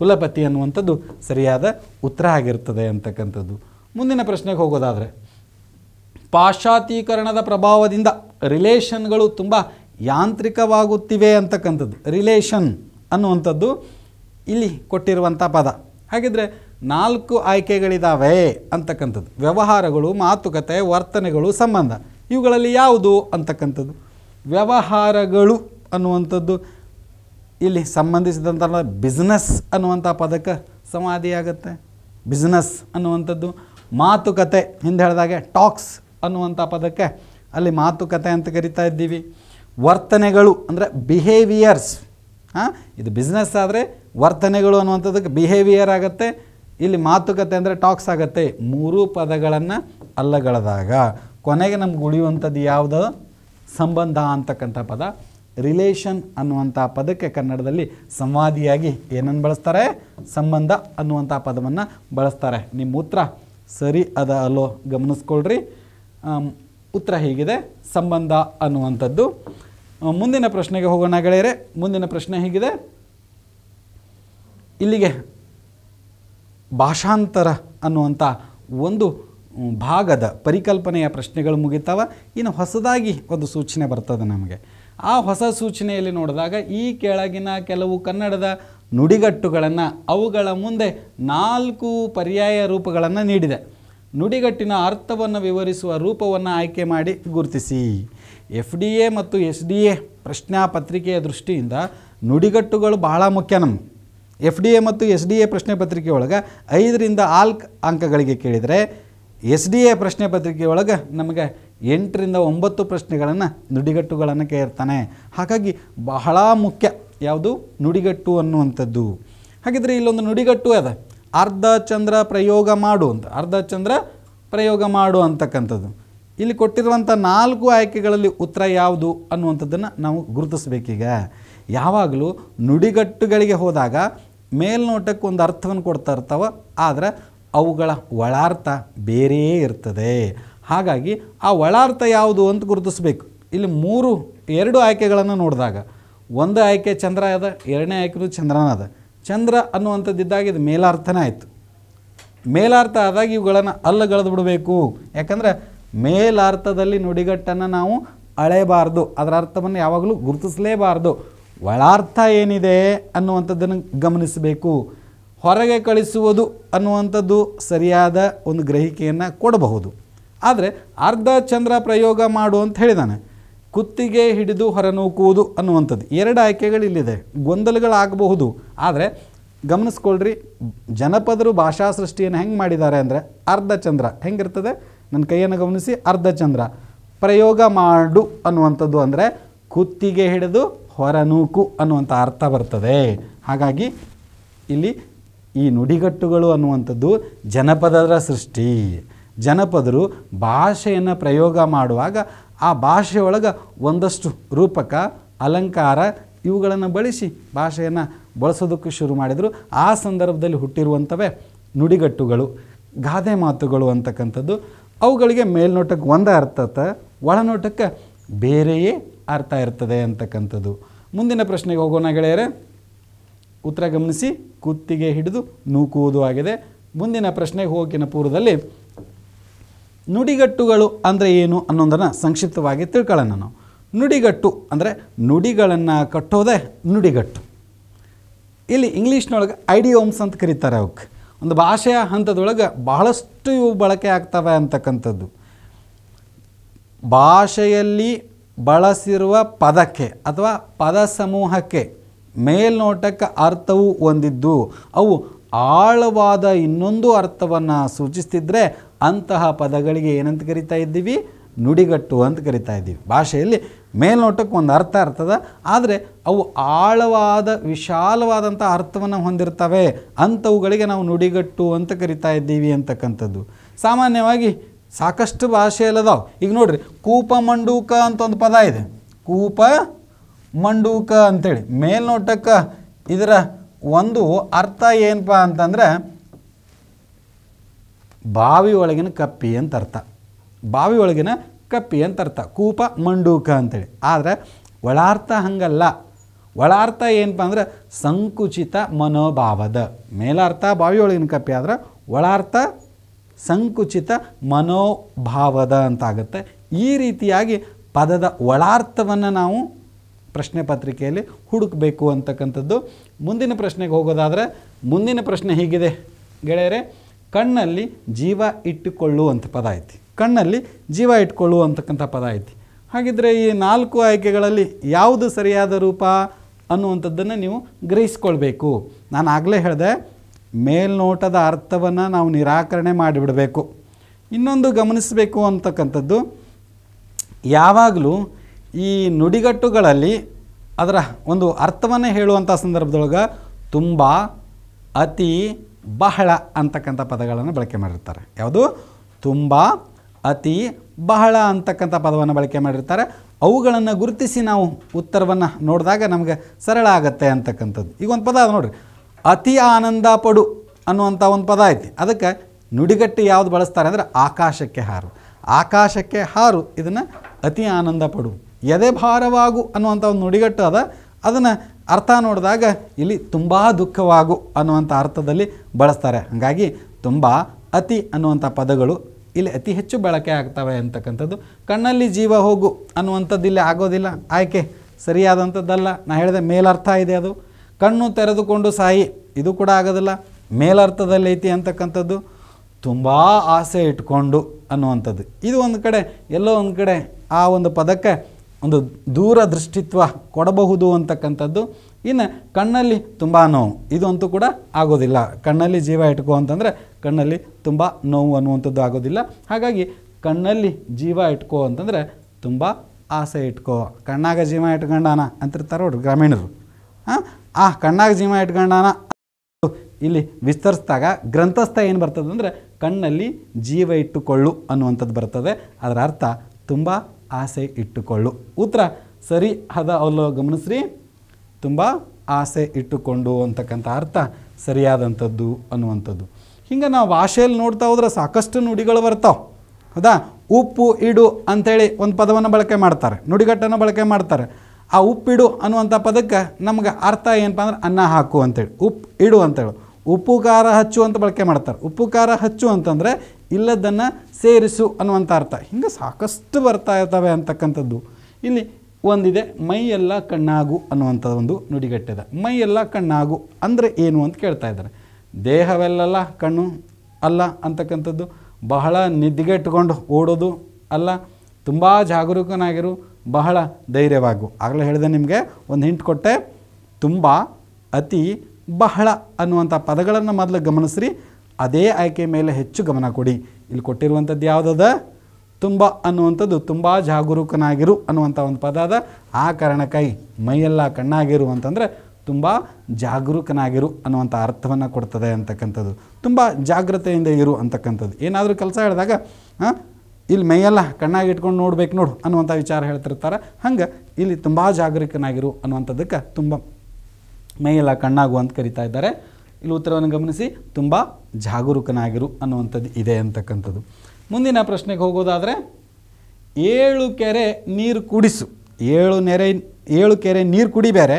ಕುಲಪತಿ ಅನ್ನುವಂಥದ್ದು ಸರಿಯಾದ ಉತ್ತರ ಆಗಿರ್ತದೆ ಅಂತಕ್ಕಂಥದ್ದು ಮುಂದಿನ ಪ್ರಶ್ನೆಗೆ ಹೋಗೋದಾದರೆ ಪಾಶ್ಚಾತ್ಯೀಕರಣದ ಪ್ರಭಾವದಿಂದ ರಿಲೇಷನ್ಗಳು ತುಂಬ ಯಾಂತ್ರಿಕವಾಗುತ್ತಿವೆ ಅಂತಕ್ಕಂಥದ್ದು ರಿಲೇಷನ್ ಅನ್ನುವಂಥದ್ದು ಇಲ್ಲಿ ಕೊಟ್ಟಿರುವಂಥ ಪದ ಹಾಗಿದ್ರೆ ನಾಲ್ಕು ಆಯ್ಕೆಗಳಿದ್ದಾವೆ ಅಂತಕ್ಕಂಥದ್ದು ವ್ಯವಹಾರಗಳು ಮಾತುಕತೆ ವರ್ತನೆಗಳು ಸಂಬಂಧ ಇವುಗಳಲ್ಲಿ ಯಾವುದು ಅಂತಕ್ಕಂಥದ್ದು ವ್ಯವಹಾರಗಳು ಅನ್ನುವಂಥದ್ದು ಇಲ್ಲಿ ಸಂಬಂಧಿಸಿದಂಥ ಬಿಸ್ನೆಸ್ ಅನ್ನುವಂಥ ಪದಕ್ಕೆ ಸಮಾಧಿಯಾಗತ್ತೆ ಬಿಸ್ನೆಸ್ ಅನ್ನುವಂಥದ್ದು ಮಾತುಕತೆ ಹಿಂದೆ ಹೇಳಿದಾಗೆ ಟಾಕ್ಸ್ ಅನ್ನುವಂಥ ಪದಕ್ಕೆ ಅಲ್ಲಿ ಮಾತುಕತೆ ಅಂತ ಕರಿತಾ ಇದ್ದೀವಿ ವರ್ತನೆಗಳು ಅಂದರೆ ಬಿಹೇವಿಯರ್ಸ್ ಹಾಂ ಇದು ಬಿಸ್ನೆಸ್ ಆದರೆ ವರ್ತನೆಗಳು ಅನ್ನುವಂಥದ್ದಕ್ಕೆ ಬಿಹೇವಿಯರ್ ಆಗುತ್ತೆ ಇಲ್ಲಿ ಮಾತುಕತೆ ಅಂದರೆ ಟಾಕ್ಸ್ ಆಗುತ್ತೆ ಮೂರೂ ಪದಗಳನ್ನು ಅಲ್ಲಗಳದಾಗ ಕೊನೆಗೆ ನಮ್ಗೆ ಉಳಿಯುವಂಥದ್ದು ಯಾವುದೋ ಸಂಬಂಧ ಅಂತಕ್ಕಂಥ ಪದ ರಿಲೇಷನ್ ಅನ್ನುವಂಥ ಪದಕ್ಕೆ ಕನ್ನಡದಲ್ಲಿ ಸಂವಾದಿಯಾಗಿ ಏನನ್ನು ಬಳಸ್ತಾರೆ ಸಂಬಂಧ ಅನ್ನುವಂಥ ಪದವನ್ನು ಬಳಸ್ತಾರೆ ನಿಮ್ಮ ಉತ್ತರ ಸರಿ ಅದ ಅಲ್ಲೋ ಗಮನಿಸ್ಕೊಳ್ರಿ ಉತ್ತರ ಹೀಗಿದೆ ಸಂಬಂಧ ಅನ್ನುವಂಥದ್ದು ಮುಂದಿನ ಪ್ರಶ್ನೆಗೆ ಹೋಗೋಣ ಗೆಳೆಯರೆ ಮುಂದಿನ ಪ್ರಶ್ನೆ ಹೀಗಿದೆ ಇಲ್ಲಿಗೆ ಭಾಷಾಂತರ ಅನ್ನುವಂಥ ಒಂದು ಭಾಗದ ಪರಿಕಲ್ಪನೆಯ ಪ್ರಶ್ನೆಗಳು ಮುಗಿತಾವ ಇನ್ನು ಹೊಸದಾಗಿ ಒಂದು ಸೂಚನೆ ಬರ್ತದೆ ನಮಗೆ ಆ ಹೊಸ ಸೂಚನೆಯಲ್ಲಿ ನೋಡಿದಾಗ ಈ ಕೆಳಗಿನ ಕೆಲವು ಕನ್ನಡದ ನುಡಿಗಟ್ಟುಗಳನ್ನು ಅವುಗಳ ಮುಂದೆ ನಾಲ್ಕು ಪರ್ಯಾಯ ರೂಪಗಳನ್ನು ನೀಡಿದೆ ನುಡಿಗಟ್ಟಿನ ಅರ್ಥವನ್ನು ವಿವರಿಸುವ ರೂಪವನ್ನು ಆಯ್ಕೆ ಮಾಡಿ ಗುರುತಿಸಿ ಎಫ್ ಡಿ ಎ ಮತ್ತು ಎಸ್ ಡಿ ಎ ಪ್ರಶ್ನಾಪತ್ರಿಕೆಯ ದೃಷ್ಟಿಯಿಂದ ನುಡಿಗಟ್ಟುಗಳು ಬಹಳ ಮುಖ್ಯ ನಮ್ಮ ಎಫ್ ಡಿ ಎ ಮತ್ತು ಎಸ್ ಡಿ ಎ ಪ್ರಶ್ನೆ ಪತ್ರಿಕೆಯೊಳಗೆ ಐದರಿಂದ ಆಲ್ಕ್ ಅಂಕಗಳಿಗೆ ಕೇಳಿದರೆ ಎಸ್ ಡಿ ಎ ಪ್ರಶ್ನೆ ಪತ್ರಿಕೆಯೊಳಗೆ ನಮಗೆ ಎಂಟರಿಂದ ಒಂಬತ್ತು ಪ್ರಶ್ನೆಗಳನ್ನು ನುಡಿಗಟ್ಟುಗಳನ್ನು ಕೇಳ್ತಾನೆ ಹಾಗಾಗಿ ಬಹಳ ಮುಖ್ಯ ಯಾವುದು ನುಡಿಗಟ್ಟು ಅನ್ನುವಂಥದ್ದು ಹಾಗಿದ್ರೆ ಇಲ್ಲೊಂದು ನುಡಿಗಟ್ಟು ಅದ ಅರ್ಧ ಚಂದ್ರ ಪ್ರಯೋಗ ಮಾಡು ಅಂತ ಅರ್ಧ ಚಂದ್ರ ಪ್ರಯೋಗ ಮಾಡು ಅಂತಕ್ಕಂಥದ್ದು ಇಲ್ಲಿ ಕೊಟ್ಟಿರುವಂಥ ನಾಲ್ಕು ಆಯ್ಕೆಗಳಲ್ಲಿ ಉತ್ತರ ಯಾವುದು ಅನ್ನುವಂಥದ್ದನ್ನು ನಾವು ಗುರುತಿಸ್ಬೇಕೀಗ ಯಾವಾಗಲೂ ನುಡಿಗಟ್ಟುಗಳಿಗೆ ಹೋದಾಗ ಮೇಲ್ನೋಟಕ್ಕೆ ಒಂದು ಅರ್ಥವನ್ನು ಕೊಡ್ತಾ ಇರ್ತಾವ ಆದರೆ ಅವುಗಳ ಒಳಾರ್ಥ ಬೇರೆಯೇ ಇರ್ತದೆ ಹಾಗಾಗಿ ಆ ಒಳಾರ್ಥ ಯಾವುದು ಅಂತ ಗುರುತಿಸಬೇಕು ಇಲ್ಲಿ ಮೂರು ಎರಡು ಆಯ್ಕೆಗಳನ್ನು ನೋಡಿದಾಗ ಒಂದು ಆಯ್ಕೆ ಚಂದ್ರ ಅದ ಎರಡನೇ ಆಯ್ಕೆನೂ ಚಂದ್ರನ ಅದ ಚಂದ್ರ ಅನ್ನುವಂಥದ್ದಿದ್ದಾಗ ಇದು ಮೇಲಾರ್ಥನೇ ಆಯಿತು ಮೇಲಾರ್ಥ ಆದಾಗ ಇವುಗಳನ್ನು ಅಲ್ಲಗಳೆದು ಬಿಡಬೇಕು ಯಾಕಂದರೆ ಮೇಲಾರ್ಥದಲ್ಲಿ ನುಡಿಗಟ್ಟನ್ನು ನಾವು ಅಳೆಯಬಾರ್ದು ಅದರ ಅರ್ಥವನ್ನು ಯಾವಾಗಲೂ ಗುರುತಿಸಲೇಬಾರ್ದು ಒಳಾರ್ಥ ಏನಿದೆ ಅನ್ನುವಂಥದ್ದನ್ನು ಗಮನಿಸಬೇಕು ಹೊರಗೆ ಕಳಿಸುವುದು ಅನ್ನುವಂಥದ್ದು ಸರಿಯಾದ ಒಂದು ಗ್ರಹಿಕೆಯನ್ನು ಕೊಡಬಹುದು ಆದರೆ ಅರ್ಧ ಚಂದ್ರ ಪ್ರಯೋಗ ಮಾಡು ಅಂತ ಹೇಳಿದಾನೆ ಕುತ್ತಿಗೆ ಹಿಡಿದು ಹೊರನೂಕುವುದು ಅನ್ನುವಂಥದ್ದು ಎರಡು ಆಯ್ಕೆಗಳಿಲ್ಲಿದೆ ಇಲ್ಲಿದೆ ಗೊಂದಲಗಳಾಗಬಹುದು ಆದರೆ ಗಮನಿಸ್ಕೊಳ್ರಿ ಜನಪದರು ಭಾಷಾ ಸೃಷ್ಟಿಯನ್ನು ಹೆಂಗೆ ಮಾಡಿದ್ದಾರೆ ಅಂದರೆ ಅರ್ಧ ಚಂದ್ರ ಹೆಂಗಿರ್ತದೆ ನನ್ನ ಕೈಯನ್ನು ಗಮನಿಸಿ ಅರ್ಧ ಚಂದ್ರ ಪ್ರಯೋಗ ಮಾಡು ಅನ್ನುವಂಥದ್ದು ಅಂದರೆ ಕುತ್ತಿಗೆ ಹಿಡಿದು ಹೊರನೂಕು ಅನ್ನುವಂಥ ಅರ್ಥ ಬರ್ತದೆ ಹಾಗಾಗಿ ಇಲ್ಲಿ ಈ ನುಡಿಗಟ್ಟುಗಳು ಅನ್ನುವಂಥದ್ದು ಜನಪದರ ಸೃಷ್ಟಿ ಜನಪದರು ಭಾಷೆಯನ್ನು ಪ್ರಯೋಗ ಮಾಡುವಾಗ ಆ ಭಾಷೆಯೊಳಗೆ ಒಂದಷ್ಟು ರೂಪಕ ಅಲಂಕಾರ ಇವುಗಳನ್ನು ಬಳಸಿ ಭಾಷೆಯನ್ನು ಬಳಸೋದಕ್ಕೆ ಶುರು ಮಾಡಿದರು ಆ ಸಂದರ್ಭದಲ್ಲಿ ಹುಟ್ಟಿರುವಂಥವೇ ನುಡಿಗಟ್ಟುಗಳು ಗಾದೆ ಮಾತುಗಳು ಅಂತಕ್ಕಂಥದ್ದು ಅವುಗಳಿಗೆ ಮೇಲ್ನೋಟಕ್ಕೆ ಒಂದು ಅರ್ಥತ ಒಳನೋಟಕ್ಕೆ ಬೇರೆಯೇ ಅರ್ಥ ಇರ್ತದೆ ಅಂತಕ್ಕಂಥದ್ದು ಮುಂದಿನ ಪ್ರಶ್ನೆಗೆ ಹೋಗೋಣ ಗೆಳೆಯರೆ ಉತ್ತರ ಗಮನಿಸಿ ಕುತ್ತಿಗೆ ಹಿಡಿದು ನೂಕುವುದು ಆಗಿದೆ ಮುಂದಿನ ಪ್ರಶ್ನೆಗೆ ಹೋಗಿನ ಪೂರ್ವದಲ್ಲಿ ನುಡಿಗಟ್ಟುಗಳು ಅಂದರೆ ಏನು ಅನ್ನೋದನ್ನು ಸಂಕ್ಷಿಪ್ತವಾಗಿ ತಿಳ್ಕೊಳ್ಳೋಣ ನಾವು ನುಡಿಗಟ್ಟು ಅಂದರೆ ನುಡಿಗಳನ್ನು ಕಟ್ಟೋದೇ ನುಡಿಗಟ್ಟು ಇಲ್ಲಿ ಇಂಗ್ಲೀಷ್ನೊಳಗೆ ಐಡಿಯೋಮ್ಸ್ ಅಂತ ಕರೀತಾರೆ ಅವಕ್ಕೆ ಒಂದು ಭಾಷೆಯ ಹಂತದೊಳಗೆ ಬಹಳಷ್ಟು ಇವು ಬಳಕೆ ಆಗ್ತವೆ ಅಂತಕ್ಕಂಥದ್ದು ಭಾಷೆಯಲ್ಲಿ ಬಳಸಿರುವ ಪದಕ್ಕೆ ಅಥವಾ ಪದ ಸಮೂಹಕ್ಕೆ ಮೇಲ್ನೋಟಕ್ಕೆ ಅರ್ಥವು ಹೊಂದಿದ್ದು ಅವು ಆಳವಾದ ಇನ್ನೊಂದು ಅರ್ಥವನ್ನು ಸೂಚಿಸ್ತಿದ್ರೆ ಅಂತಹ ಪದಗಳಿಗೆ ಏನಂತ ಕರಿತಾ ಇದ್ದೀವಿ ನುಡಿಗಟ್ಟು ಅಂತ ಕರಿತಾ ಇದ್ದೀವಿ ಭಾಷೆಯಲ್ಲಿ ಮೇಲ್ನೋಟಕ್ಕೆ ಒಂದು ಅರ್ಥ ಇರ್ತದ ಆದರೆ ಅವು ಆಳವಾದ ವಿಶಾಲವಾದಂಥ ಅರ್ಥವನ್ನು ಹೊಂದಿರ್ತವೆ ಅಂಥವುಗಳಿಗೆ ನಾವು ನುಡಿಗಟ್ಟು ಅಂತ ಕರಿತಾ ಇದ್ದೀವಿ ಅಂತಕ್ಕಂಥದ್ದು ಸಾಮಾನ್ಯವಾಗಿ ಸಾಕಷ್ಟು ಭಾಷೆಯಲ್ಲದಾವೆ ಈಗ ಕೂಪ ಮಂಡೂಕ ಅಂತ ಒಂದು ಪದ ಇದೆ ಕೂಪ ಮಂಡೂಕ ಅಂಥೇಳಿ ಮೇಲ್ನೋಟಕ್ಕೆ ಇದರ ಒಂದು ಅರ್ಥ ಏನಪ್ಪ ಅಂತಂದರೆ ಬಾವಿ ಒಳಗಿನ ಕಪ್ಪಿ ಅಂತ ಅರ್ಥ ಬಾವಿ ಒಳಗಿನ ಕಪ್ಪಿ ಅಂತ ಅರ್ಥ ಕೂಪ ಮಂಡೂಕ ಅಂತೇಳಿ ಆದರೆ ಒಳಾರ್ಥ ಹಂಗಲ್ಲ ಒಳಾರ್ಥ ಏನಪ್ಪ ಅಂದರೆ ಸಂಕುಚಿತ ಮನೋಭಾವದ ಮೇಲಾರ್ಥ ಬಾವಿ ಒಳಗಿನ ಕಪ್ಪಿ ಆದರೆ ಒಳಾರ್ಥ ಸಂಕುಚಿತ ಮನೋಭಾವದ ಅಂತಾಗುತ್ತೆ ಈ ರೀತಿಯಾಗಿ ಪದದ ಒಳಾರ್ಥವನ್ನು ನಾವು ಪ್ರಶ್ನೆ ಪತ್ರಿಕೆಯಲ್ಲಿ ಹುಡುಕಬೇಕು ಅಂತಕ್ಕಂಥದ್ದು ಮುಂದಿನ ಪ್ರಶ್ನೆಗೆ ಹೋಗೋದಾದರೆ ಮುಂದಿನ ಪ್ರಶ್ನೆ ಹೀಗಿದೆ ಗೆಳೆಯರೆ ಕಣ್ಣಲ್ಲಿ ಜೀವ ಇಟ್ಟುಕೊಳ್ಳುವಂಥ ಪದ ಐತಿ ಕಣ್ಣಲ್ಲಿ ಜೀವ ಇಟ್ಕೊಳ್ಳುವಂಥಕ್ಕಂಥ ಪದ ಐತಿ ಹಾಗಿದ್ರೆ ಈ ನಾಲ್ಕು ಆಯ್ಕೆಗಳಲ್ಲಿ ಯಾವುದು ಸರಿಯಾದ ರೂಪ ಅನ್ನುವಂಥದ್ದನ್ನು ನೀವು ಗ್ರಹಿಸ್ಕೊಳ್ಬೇಕು ನಾನು ಆಗಲೇ ಹೇಳಿದೆ ಮೇಲ್ನೋಟದ ಅರ್ಥವನ್ನು ನಾವು ನಿರಾಕರಣೆ ಮಾಡಿಬಿಡಬೇಕು ಇನ್ನೊಂದು ಗಮನಿಸಬೇಕು ಅಂತಕ್ಕಂಥದ್ದು ಯಾವಾಗಲೂ ಈ ನುಡಿಗಟ್ಟುಗಳಲ್ಲಿ ಅದರ ಒಂದು ಅರ್ಥವನ್ನೇ ಹೇಳುವಂಥ ಸಂದರ್ಭದೊಳಗೆ ತುಂಬ ಅತಿ ಬಹಳ ಅಂತಕ್ಕಂಥ ಪದಗಳನ್ನು ಬಳಕೆ ಮಾಡಿರ್ತಾರೆ ಯಾವುದು ತುಂಬ ಅತಿ ಬಹಳ ಅಂತಕ್ಕಂಥ ಪದವನ್ನು ಬಳಕೆ ಮಾಡಿರ್ತಾರೆ ಅವುಗಳನ್ನು ಗುರುತಿಸಿ ನಾವು ಉತ್ತರವನ್ನು ನೋಡಿದಾಗ ನಮಗೆ ಸರಳ ಆಗತ್ತೆ ಅಂತಕ್ಕಂಥದ್ದು ಈಗ ಒಂದು ಪದ ಅದು ನೋಡಿರಿ ಅತಿ ಆನಂದ ಪಡು ಅನ್ನುವಂಥ ಒಂದು ಪದ ಐತಿ ಅದಕ್ಕೆ ನುಡಿಗಟ್ಟು ಯಾವುದು ಬಳಸ್ತಾರೆ ಅಂದರೆ ಆಕಾಶಕ್ಕೆ ಹಾರು ಆಕಾಶಕ್ಕೆ ಹಾರು ಇದನ್ನು ಅತಿ ಆನಂದ ಪಡು ಎದೆ ಭಾರವಾಗು ಅನ್ನುವಂಥ ಒಂದು ನುಡಿಗಟ್ಟು ಅದ ಅದನ್ನು ಅರ್ಥ ನೋಡಿದಾಗ ಇಲ್ಲಿ ತುಂಬ ದುಃಖವಾಗು ಅನ್ನುವಂಥ ಅರ್ಥದಲ್ಲಿ ಬಳಸ್ತಾರೆ ಹಾಗಾಗಿ ತುಂಬ ಅತಿ ಅನ್ನುವಂಥ ಪದಗಳು ಇಲ್ಲಿ ಅತಿ ಹೆಚ್ಚು ಬಳಕೆ ಆಗ್ತವೆ ಅಂತಕ್ಕಂಥದ್ದು ಕಣ್ಣಲ್ಲಿ ಜೀವ ಹೋಗು ಅನ್ನುವಂಥದ್ದು ಇಲ್ಲಿ ಆಗೋದಿಲ್ಲ ಆಯ್ಕೆ ಸರಿಯಾದಂಥದ್ದಲ್ಲ ನಾ ಹೇಳಿದೆ ಮೇಲರ್ಥ ಇದೆ ಅದು ಕಣ್ಣು ತೆರೆದುಕೊಂಡು ಸಾಯಿ ಇದು ಕೂಡ ಆಗೋದಿಲ್ಲ ಮೇಲರ್ಥದಲ್ಲಿ ಐತಿ ಅಂತಕ್ಕಂಥದ್ದು ತುಂಬ ಆಸೆ ಇಟ್ಕೊಂಡು ಅನ್ನುವಂಥದ್ದು ಇದು ಒಂದು ಕಡೆ ಎಲ್ಲೋ ಒಂದು ಕಡೆ ಆ ಒಂದು ಪದಕ್ಕೆ ಒಂದು ದೂರ ದೃಷ್ಟಿತ್ವ ಕೊಡಬಹುದು ಅಂತಕ್ಕಂಥದ್ದು ಇನ್ನು ಕಣ್ಣಲ್ಲಿ ತುಂಬ ನೋವು ಇದಂತೂ ಕೂಡ ಆಗೋದಿಲ್ಲ ಕಣ್ಣಲ್ಲಿ ಜೀವ ಇಟ್ಕೋ ಅಂತಂದರೆ ಕಣ್ಣಲ್ಲಿ ತುಂಬ ನೋವು ಅನ್ನುವಂಥದ್ದು ಆಗೋದಿಲ್ಲ ಹಾಗಾಗಿ ಕಣ್ಣಲ್ಲಿ ಜೀವ ಇಟ್ಕೋ ಅಂತಂದರೆ ತುಂಬ ಆಸೆ ಇಟ್ಕೋ ಕಣ್ಣಾಗ ಜೀವ ಇಟ್ಕೊಂಡಾನ ಅಂತಿರ್ತಾರೆ ನೋಡ್ರಿ ಗ್ರಾಮೀಣರು ಹಾಂ ಆ ಕಣ್ಣಾಗ ಜೀವ ಇಟ್ಕೊಂಡಾನ ಇಲ್ಲಿ ವಿಸ್ತರಿಸಿದಾಗ ಗ್ರಂಥಸ್ಥ ಏನು ಬರ್ತದೆ ಅಂದರೆ ಕಣ್ಣಲ್ಲಿ ಜೀವ ಇಟ್ಟುಕೊಳ್ಳು ಅನ್ನುವಂಥದ್ದು ಬರ್ತದೆ ಅದರ ಅರ್ಥ ತುಂಬ ಆಸೆ ಇಟ್ಟುಕೊಳ್ಳು ಉತ್ತರ ಸರಿ ಅದ ಅವಲು ಗಮನಿಸ್ರಿ ತುಂಬ ಆಸೆ ಇಟ್ಟುಕೊಂಡು ಅಂತಕ್ಕಂಥ ಅರ್ಥ ಸರಿಯಾದಂಥದ್ದು ಅನ್ನುವಂಥದ್ದು ಹಿಂಗೆ ನಾವು ಭಾಷೆಯಲ್ಲಿ ನೋಡ್ತಾ ಹೋದ್ರೆ ಸಾಕಷ್ಟು ನುಡಿಗಳು ಬರ್ತಾವೆ ಹೌದಾ ಉಪ್ಪು ಇಡು ಅಂಥೇಳಿ ಒಂದು ಪದವನ್ನು ಬಳಕೆ ಮಾಡ್ತಾರೆ ನುಡಿಗಟ್ಟನ್ನು ಬಳಕೆ ಮಾಡ್ತಾರೆ ಆ ಉಪ್ಪಿಡು ಅನ್ನುವಂಥ ಪದಕ್ಕೆ ನಮ್ಗೆ ಅರ್ಥ ಏನಪ್ಪ ಅಂದ್ರೆ ಅನ್ನ ಹಾಕು ಅಂತೇಳಿ ಉಪ್ಪು ಇಡು ಅಂತೇಳಿ ಉಪ್ಪು ಖಾರ ಹಚ್ಚು ಅಂತ ಬಳಕೆ ಮಾಡ್ತಾರೆ ಉಪ್ಪು ಖಾರ ಹಚ್ಚು ಅಂತಂದರೆ ಇಲ್ಲದನ್ನು ಸೇರಿಸು ಅನ್ನುವಂಥ ಅರ್ಥ ಹಿಂಗೆ ಸಾಕಷ್ಟು ಬರ್ತಾ ಇರ್ತವೆ ಅಂತಕ್ಕಂಥದ್ದು ಇಲ್ಲಿ ಒಂದಿದೆ ಮೈಯೆಲ್ಲ ಕಣ್ಣಾಗು ಅನ್ನುವಂಥ ಒಂದು ನುಡಿಗಟ್ಟಿದೆ ಮೈಯೆಲ್ಲ ಕಣ್ಣಾಗು ಅಂದರೆ ಏನು ಅಂತ ಕೇಳ್ತಾ ಇದ್ದಾರೆ ದೇಹವೆಲ್ಲ ಕಣ್ಣು ಅಲ್ಲ ಅಂತಕ್ಕಂಥದ್ದು ಬಹಳ ನಿದ್ದೆಗೆಟ್ಕೊಂಡು ಓಡೋದು ಅಲ್ಲ ತುಂಬ ಜಾಗರೂಕನಾಗಿರು ಬಹಳ ಧೈರ್ಯವಾಗು ಆಗಲೇ ಹೇಳಿದೆ ನಿಮಗೆ ಒಂದು ಹಿಂಟ್ ಕೊಟ್ಟೆ ತುಂಬ ಅತಿ ಬಹಳ ಅನ್ನುವಂಥ ಪದಗಳನ್ನು ಮೊದಲು ಗಮನಿಸ್ರಿ ಅದೇ ಆಯ್ಕೆ ಮೇಲೆ ಹೆಚ್ಚು ಗಮನ ಕೊಡಿ ಇಲ್ಲಿ ಕೊಟ್ಟಿರುವಂಥದ್ದು ಯಾವುದದ ತುಂಬ ಅನ್ನುವಂಥದ್ದು ತುಂಬ ಜಾಗರೂಕನಾಗಿರು ಅನ್ನುವಂಥ ಒಂದು ಪದ ಅದ ಆ ಕಾರಣಕ್ಕಾಗಿ ಮೈಯೆಲ್ಲ ಕಣ್ಣಾಗಿರು ಅಂತಂದರೆ ತುಂಬ ಜಾಗರೂಕನಾಗಿರು ಅನ್ನುವಂಥ ಅರ್ಥವನ್ನು ಕೊಡ್ತದೆ ಅಂತಕ್ಕಂಥದ್ದು ತುಂಬ ಜಾಗ್ರತೆಯಿಂದ ಇರು ಅಂತಕ್ಕಂಥದ್ದು ಏನಾದರೂ ಕೆಲಸ ಹೇಳಿದಾಗ ಇಲ್ಲಿ ಮೈಯೆಲ್ಲ ಕಣ್ಣಾಗಿ ಇಟ್ಕೊಂಡು ನೋಡ್ಬೇಕು ನೋಡು ಅನ್ನುವಂಥ ವಿಚಾರ ಹೇಳ್ತಿರ್ತಾರೆ ಹಂಗೆ ಇಲ್ಲಿ ತುಂಬ ಜಾಗರೂಕನಾಗಿರು ಅನ್ನುವಂಥದ್ದಕ್ಕೆ ತುಂಬ ಮೈಯೆಲ್ಲ ಕಣ್ಣಾಗು ಅಂತ ಕರಿತಾ ಇದ್ದಾರೆ ಇಲ್ಲಿ ಉತ್ತರವನ್ನು ಗಮನಿಸಿ ತುಂಬ ಜಾಗರೂಕನಾಗಿರು ಅನ್ನುವಂಥದ್ದು ಇದೆ ಅಂತಕ್ಕಂಥದ್ದು ಮುಂದಿನ ಪ್ರಶ್ನೆಗೆ ಹೋಗೋದಾದರೆ ಏಳು ಕೆರೆ ನೀರು ಕುಡಿಸು ಏಳು ನೆರೆ ಏಳು ಕೆರೆ ನೀರು ಕುಡಿ ಬೇರೆ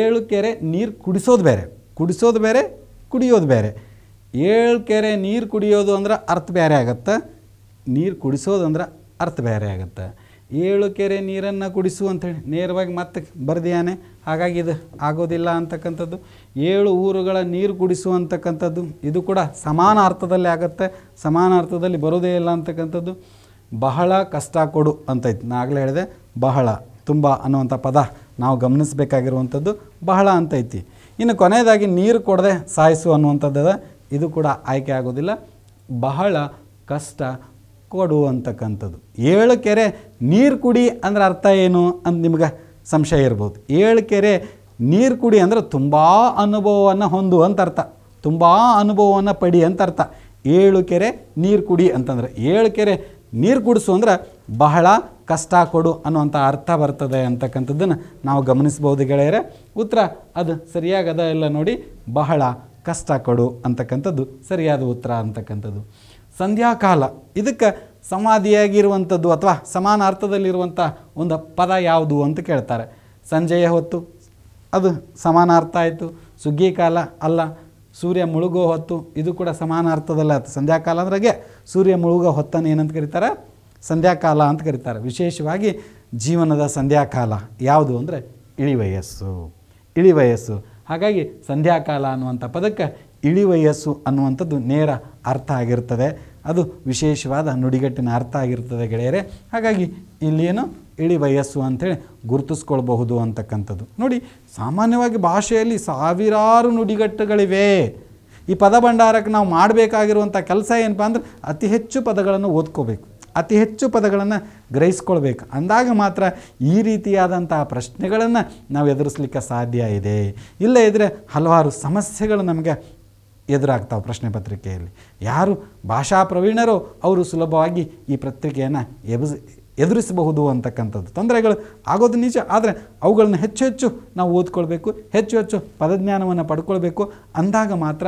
ಏಳು ಕೆರೆ ನೀರು ಕುಡಿಸೋದು ಬೇರೆ ಕುಡಿಸೋದು ಬೇರೆ ಕುಡಿಯೋದು ಬೇರೆ ಏಳು ಕೆರೆ ನೀರು ಕುಡಿಯೋದು ಅಂದ್ರೆ ಅರ್ಥ ಬೇರೆ ಆಗತ್ತೆ ನೀರು ಕುಡಿಸೋದು ಅಂದ್ರೆ ಅರ್ಥ ಬೇರೆ ಆಗತ್ತೆ ಏಳು ಕೆರೆ ನೀರನ್ನು ಕುಡಿಸು ಅಂಥೇಳಿ ನೇರವಾಗಿ ಮತ್ತೆ ಬರೆದಿಯಾನೆ ಹಾಗಾಗಿ ಇದು ಆಗೋದಿಲ್ಲ ಅಂತಕ್ಕಂಥದ್ದು ಏಳು ಊರುಗಳ ನೀರು ಕುಡಿಸುವಂತಕ್ಕಂಥದ್ದು ಇದು ಕೂಡ ಸಮಾನ ಅರ್ಥದಲ್ಲಿ ಆಗುತ್ತೆ ಸಮಾನ ಅರ್ಥದಲ್ಲಿ ಬರೋದೇ ಇಲ್ಲ ಅಂತಕ್ಕಂಥದ್ದು ಬಹಳ ಕಷ್ಟ ಕೊಡು ಅಂತೈತೆ ನಾ ಆಗಲೇ ಹೇಳಿದೆ ಬಹಳ ತುಂಬ ಅನ್ನುವಂಥ ಪದ ನಾವು ಗಮನಿಸಬೇಕಾಗಿರುವಂಥದ್ದು ಬಹಳ ಅಂತೈತಿ ಇನ್ನು ಕೊನೆಯದಾಗಿ ನೀರು ಕೊಡದೆ ಸಾಯಿಸು ಅನ್ನುವಂಥದ್ದು ಇದು ಕೂಡ ಆಯ್ಕೆ ಆಗೋದಿಲ್ಲ ಬಹಳ ಕಷ್ಟ ಕೊಡು ಅಂತಕ್ಕಂಥದ್ದು ಏಳು ಕೆರೆ ನೀರು ಕುಡಿ ಅಂದ್ರೆ ಅರ್ಥ ಏನು ಅಂತ ನಿಮ್ಗೆ ಸಂಶಯ ಇರ್ಬೋದು ಏಳು ಕೆರೆ ನೀರು ಕುಡಿ ಅಂದರೆ ತುಂಬ ಅನುಭವವನ್ನು ಹೊಂದು ಅಂತ ಅರ್ಥ ತುಂಬ ಅನುಭವವನ್ನು ಪಡಿ ಅಂತ ಅರ್ಥ ಏಳು ಕೆರೆ ನೀರು ಕುಡಿ ಅಂತಂದರೆ ಏಳು ಕೆರೆ ನೀರು ಕುಡಿಸು ಅಂದರೆ ಬಹಳ ಕಷ್ಟ ಕೊಡು ಅನ್ನುವಂಥ ಅರ್ಥ ಬರ್ತದೆ ಅಂತಕ್ಕಂಥದ್ದನ್ನು ನಾವು ಗಮನಿಸ್ಬೋದು ಗೆಳೆಯರೆ ಉತ್ತರ ಅದು ಸರಿಯಾಗದ ಎಲ್ಲ ನೋಡಿ ಬಹಳ ಕಷ್ಟ ಕೊಡು ಅಂತಕ್ಕಂಥದ್ದು ಸರಿಯಾದ ಉತ್ತರ ಅಂತಕ್ಕಂಥದ್ದು ಸಂಧ್ಯಾಕಾಲ ಇದಕ್ಕೆ ಸಮಾಧಿಯಾಗಿರುವಂಥದ್ದು ಅಥವಾ ಸಮಾನ ಅರ್ಥದಲ್ಲಿರುವಂಥ ಒಂದು ಪದ ಯಾವುದು ಅಂತ ಕೇಳ್ತಾರೆ ಸಂಜೆಯ ಹೊತ್ತು ಅದು ಸಮಾನಾರ್ಥ ಆಯಿತು ಸುಗ್ಗಿ ಕಾಲ ಅಲ್ಲ ಸೂರ್ಯ ಮುಳುಗೋ ಹೊತ್ತು ಇದು ಕೂಡ ಅರ್ಥದಲ್ಲ ಆಯ್ತು ಸಂಧ್ಯಾಕಾಲ ಅಂದ್ರಾಗೆ ಸೂರ್ಯ ಮುಳುಗೋ ಹೊತ್ತನ್ನು ಏನಂತ ಕರೀತಾರೆ ಸಂಧ್ಯಾಕಾಲ ಅಂತ ಕರೀತಾರೆ ವಿಶೇಷವಾಗಿ ಜೀವನದ ಸಂಧ್ಯಾಕಾಲ ಯಾವುದು ಅಂದರೆ ಇಳಿವಯಸ್ಸು ಇಳಿವಯಸ್ಸು ಹಾಗಾಗಿ ಸಂಧ್ಯಾಕಾಲ ಅನ್ನುವಂಥ ಪದಕ್ಕೆ ಇಳಿವಯಸ್ಸು ಅನ್ನುವಂಥದ್ದು ನೇರ ಅರ್ಥ ಆಗಿರ್ತದೆ ಅದು ವಿಶೇಷವಾದ ನುಡಿಗಟ್ಟಿನ ಅರ್ಥ ಆಗಿರ್ತದೆ ಗೆಳೆಯರೆ ಹಾಗಾಗಿ ಇಲ್ಲಿ ಏನು ಇಳಿ ವಯಸ್ಸು ಅಂಥೇಳಿ ಗುರುತಿಸ್ಕೊಳ್ಬಹುದು ಅಂತಕ್ಕಂಥದ್ದು ನೋಡಿ ಸಾಮಾನ್ಯವಾಗಿ ಭಾಷೆಯಲ್ಲಿ ಸಾವಿರಾರು ನುಡಿಗಟ್ಟುಗಳಿವೆ ಈ ಪದ ಭಂಡಾರಕ್ಕೆ ನಾವು ಮಾಡಬೇಕಾಗಿರುವಂಥ ಕೆಲಸ ಏನಪ್ಪ ಅಂದ್ರೆ ಅತಿ ಹೆಚ್ಚು ಪದಗಳನ್ನು ಓದ್ಕೋಬೇಕು ಅತಿ ಹೆಚ್ಚು ಪದಗಳನ್ನು ಗ್ರಹಿಸ್ಕೊಳ್ಬೇಕು ಅಂದಾಗ ಮಾತ್ರ ಈ ರೀತಿಯಾದಂತಹ ಪ್ರಶ್ನೆಗಳನ್ನು ನಾವು ಎದುರಿಸ್ಲಿಕ್ಕೆ ಸಾಧ್ಯ ಇದೆ ಇಲ್ಲ ಇದ್ದರೆ ಹಲವಾರು ಸಮಸ್ಯೆಗಳು ನಮಗೆ ಎದುರಾಗ್ತಾವೆ ಪ್ರಶ್ನೆ ಪತ್ರಿಕೆಯಲ್ಲಿ ಯಾರು ಭಾಷಾ ಪ್ರವೀಣರೋ ಅವರು ಸುಲಭವಾಗಿ ಈ ಪತ್ರಿಕೆಯನ್ನು ಎಬಸ್ ಎದುರಿಸಬಹುದು ಅಂತಕ್ಕಂಥದ್ದು ತೊಂದರೆಗಳು ಆಗೋದು ನಿಜ ಆದರೆ ಅವುಗಳನ್ನ ಹೆಚ್ಚು ಹೆಚ್ಚು ನಾವು ಓದ್ಕೊಳ್ಬೇಕು ಹೆಚ್ಚು ಹೆಚ್ಚು ಪದಜ್ಞಾನವನ್ನು ಪಡ್ಕೊಳ್ಬೇಕು ಅಂದಾಗ ಮಾತ್ರ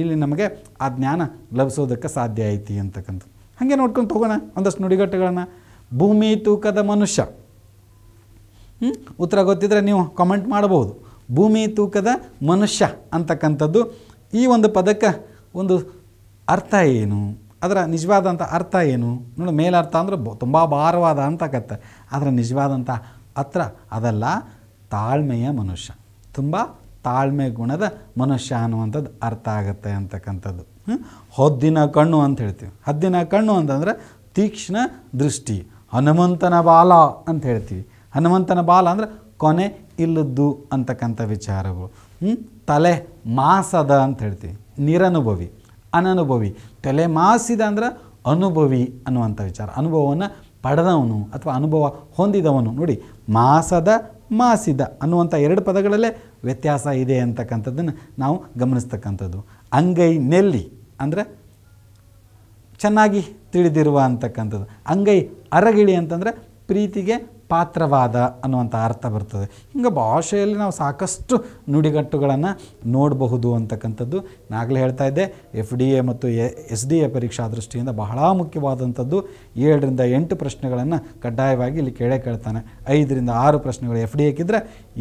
ಇಲ್ಲಿ ನಮಗೆ ಆ ಜ್ಞಾನ ಲಭಿಸೋದಕ್ಕೆ ಸಾಧ್ಯ ಐತಿ ಅಂತಕ್ಕಂಥದ್ದು ಹಾಗೆ ನೋಡ್ಕೊಂಡು ಹೋಗೋಣ ಒಂದಷ್ಟು ನುಡಿಗಟ್ಟುಗಳನ್ನು ಭೂಮಿ ತೂಕದ ಮನುಷ್ಯ ಉತ್ತರ ಗೊತ್ತಿದ್ರೆ ನೀವು ಕಮೆಂಟ್ ಮಾಡಬಹುದು ಭೂಮಿ ತೂಕದ ಮನುಷ್ಯ ಅಂತಕ್ಕಂಥದ್ದು ಈ ಒಂದು ಪದಕ್ಕೆ ಒಂದು ಅರ್ಥ ಏನು ಅದರ ನಿಜವಾದಂಥ ಅರ್ಥ ಏನು ನೋಡಿ ಮೇಲರ್ಥ ಅಂದರೆ ತುಂಬ ಭಾರವಾದ ಕತ್ತೆ ಅದರ ನಿಜವಾದಂಥ ಅತ್ರ ಅದಲ್ಲ ತಾಳ್ಮೆಯ ಮನುಷ್ಯ ತುಂಬ ತಾಳ್ಮೆ ಗುಣದ ಮನುಷ್ಯ ಅನ್ನುವಂಥದ್ದು ಅರ್ಥ ಆಗುತ್ತೆ ಅಂತಕ್ಕಂಥದ್ದು ಹೊದ್ದಿನ ಕಣ್ಣು ಅಂತ ಹೇಳ್ತೀವಿ ಹದ್ದಿನ ಕಣ್ಣು ಅಂತಂದರೆ ತೀಕ್ಷ್ಣ ದೃಷ್ಟಿ ಹನುಮಂತನ ಬಾಲ ಅಂತ ಹೇಳ್ತೀವಿ ಹನುಮಂತನ ಬಾಲ ಅಂದರೆ ಕೊನೆ ಇಲ್ಲದ್ದು ಅಂತಕ್ಕಂಥ ವಿಚಾರಗಳು ತಲೆ ಮಾಸದ ಅಂತ ಹೇಳ್ತೀವಿ ನಿರನುಭವಿ ಅನನುಭವಿ ಮಾಸಿದ ಅಂದ್ರೆ ಅನುಭವಿ ಅನ್ನುವಂಥ ವಿಚಾರ ಅನುಭವವನ್ನು ಪಡೆದವನು ಅಥವಾ ಅನುಭವ ಹೊಂದಿದವನು ನೋಡಿ ಮಾಸದ ಮಾಸಿದ ಅನ್ನುವಂಥ ಎರಡು ಪದಗಳಲ್ಲೇ ವ್ಯತ್ಯಾಸ ಇದೆ ಅಂತಕ್ಕಂಥದ್ದನ್ನು ನಾವು ಗಮನಿಸ್ತಕ್ಕಂಥದ್ದು ಅಂಗೈ ನೆಲ್ಲಿ ಅಂದರೆ ಚೆನ್ನಾಗಿ ತಿಳಿದಿರುವ ಅಂತಕ್ಕಂಥದ್ದು ಅಂಗೈ ಅರಗಿಳಿ ಅಂತಂದರೆ ಪ್ರೀತಿಗೆ ಪಾತ್ರವಾದ ಅನ್ನುವಂಥ ಅರ್ಥ ಬರ್ತದೆ ಹಿಂಗೆ ಭಾಷೆಯಲ್ಲಿ ನಾವು ಸಾಕಷ್ಟು ನುಡಿಗಟ್ಟುಗಳನ್ನು ನೋಡಬಹುದು ಅಂತಕ್ಕಂಥದ್ದು ನಾಗಲೇ ಹೇಳ್ತಾ ಇದ್ದೆ ಎಫ್ ಡಿ ಎ ಮತ್ತು ಎ ಎಸ್ ಡಿ ಎ ಪರೀಕ್ಷಾ ದೃಷ್ಟಿಯಿಂದ ಬಹಳ ಮುಖ್ಯವಾದಂಥದ್ದು ಏಳರಿಂದ ಎಂಟು ಪ್ರಶ್ನೆಗಳನ್ನು ಕಡ್ಡಾಯವಾಗಿ ಇಲ್ಲಿ ಕೇಳೇ ಕೇಳ್ತಾನೆ ಐದರಿಂದ ಆರು ಪ್ರಶ್ನೆಗಳು ಎಫ್ ಡಿ ಎಕ್ಕಿದ್ರೆ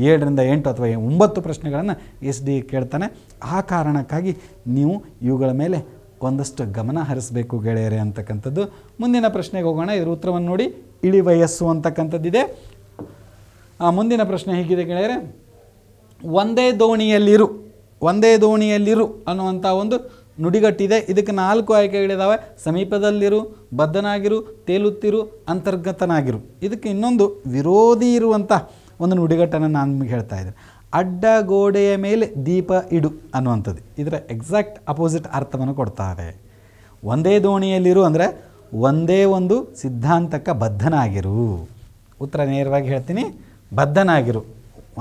ಏಳರಿಂದ ಎಂಟು ಅಥವಾ ಒಂಬತ್ತು ಪ್ರಶ್ನೆಗಳನ್ನು ಎಸ್ ಡಿ ಎ ಕೇಳ್ತಾನೆ ಆ ಕಾರಣಕ್ಕಾಗಿ ನೀವು ಇವುಗಳ ಮೇಲೆ ಒಂದಷ್ಟು ಗಮನ ಹರಿಸಬೇಕು ಗೆಳೆಯರೆ ಅಂತಕ್ಕಂಥದ್ದು ಮುಂದಿನ ಪ್ರಶ್ನೆಗೆ ಹೋಗೋಣ ಇದರ ಉತ್ತರವನ್ನು ನೋಡಿ ಇಳಿ ವಯಸ್ಸು ಅಂತಕ್ಕಂಥದ್ದಿದೆ ಮುಂದಿನ ಪ್ರಶ್ನೆ ಹೇಗಿದೆ ಗೆಳೆಯರೆ ಒಂದೇ ದೋಣಿಯಲ್ಲಿರು ಒಂದೇ ದೋಣಿಯಲ್ಲಿರು ಅನ್ನುವಂಥ ಒಂದು ನುಡಿಗಟ್ಟಿದೆ ಇದಕ್ಕೆ ನಾಲ್ಕು ಆಯ್ಕೆಗಳಿದ್ದಾವೆ ಸಮೀಪದಲ್ಲಿರು ಬದ್ಧನಾಗಿರು ತೇಲುತ್ತಿರು ಅಂತರ್ಗತನಾಗಿರು ಇದಕ್ಕೆ ಇನ್ನೊಂದು ವಿರೋಧಿ ಇರುವಂಥ ಒಂದು ನುಡಿಗಟ್ಟನ್ನು ನಾನು ನಿಮಗೆ ಹೇಳ್ತಾ ಇದ್ದೇನೆ ಅಡ್ಡ ಗೋಡೆಯ ಮೇಲೆ ದೀಪ ಇಡು ಅನ್ನುವಂಥದ್ದು ಇದರ ಎಕ್ಸಾಕ್ಟ್ ಅಪೋಸಿಟ್ ಅರ್ಥವನ್ನು ಕೊಡ್ತಾರೆ ಒಂದೇ ದೋಣಿಯಲ್ಲಿರು ಅಂದರೆ ಒಂದೇ ಒಂದು ಸಿದ್ಧಾಂತಕ್ಕೆ ಬದ್ಧನಾಗಿರು ಉತ್ತರ ನೇರವಾಗಿ ಹೇಳ್ತೀನಿ ಬದ್ಧನಾಗಿರು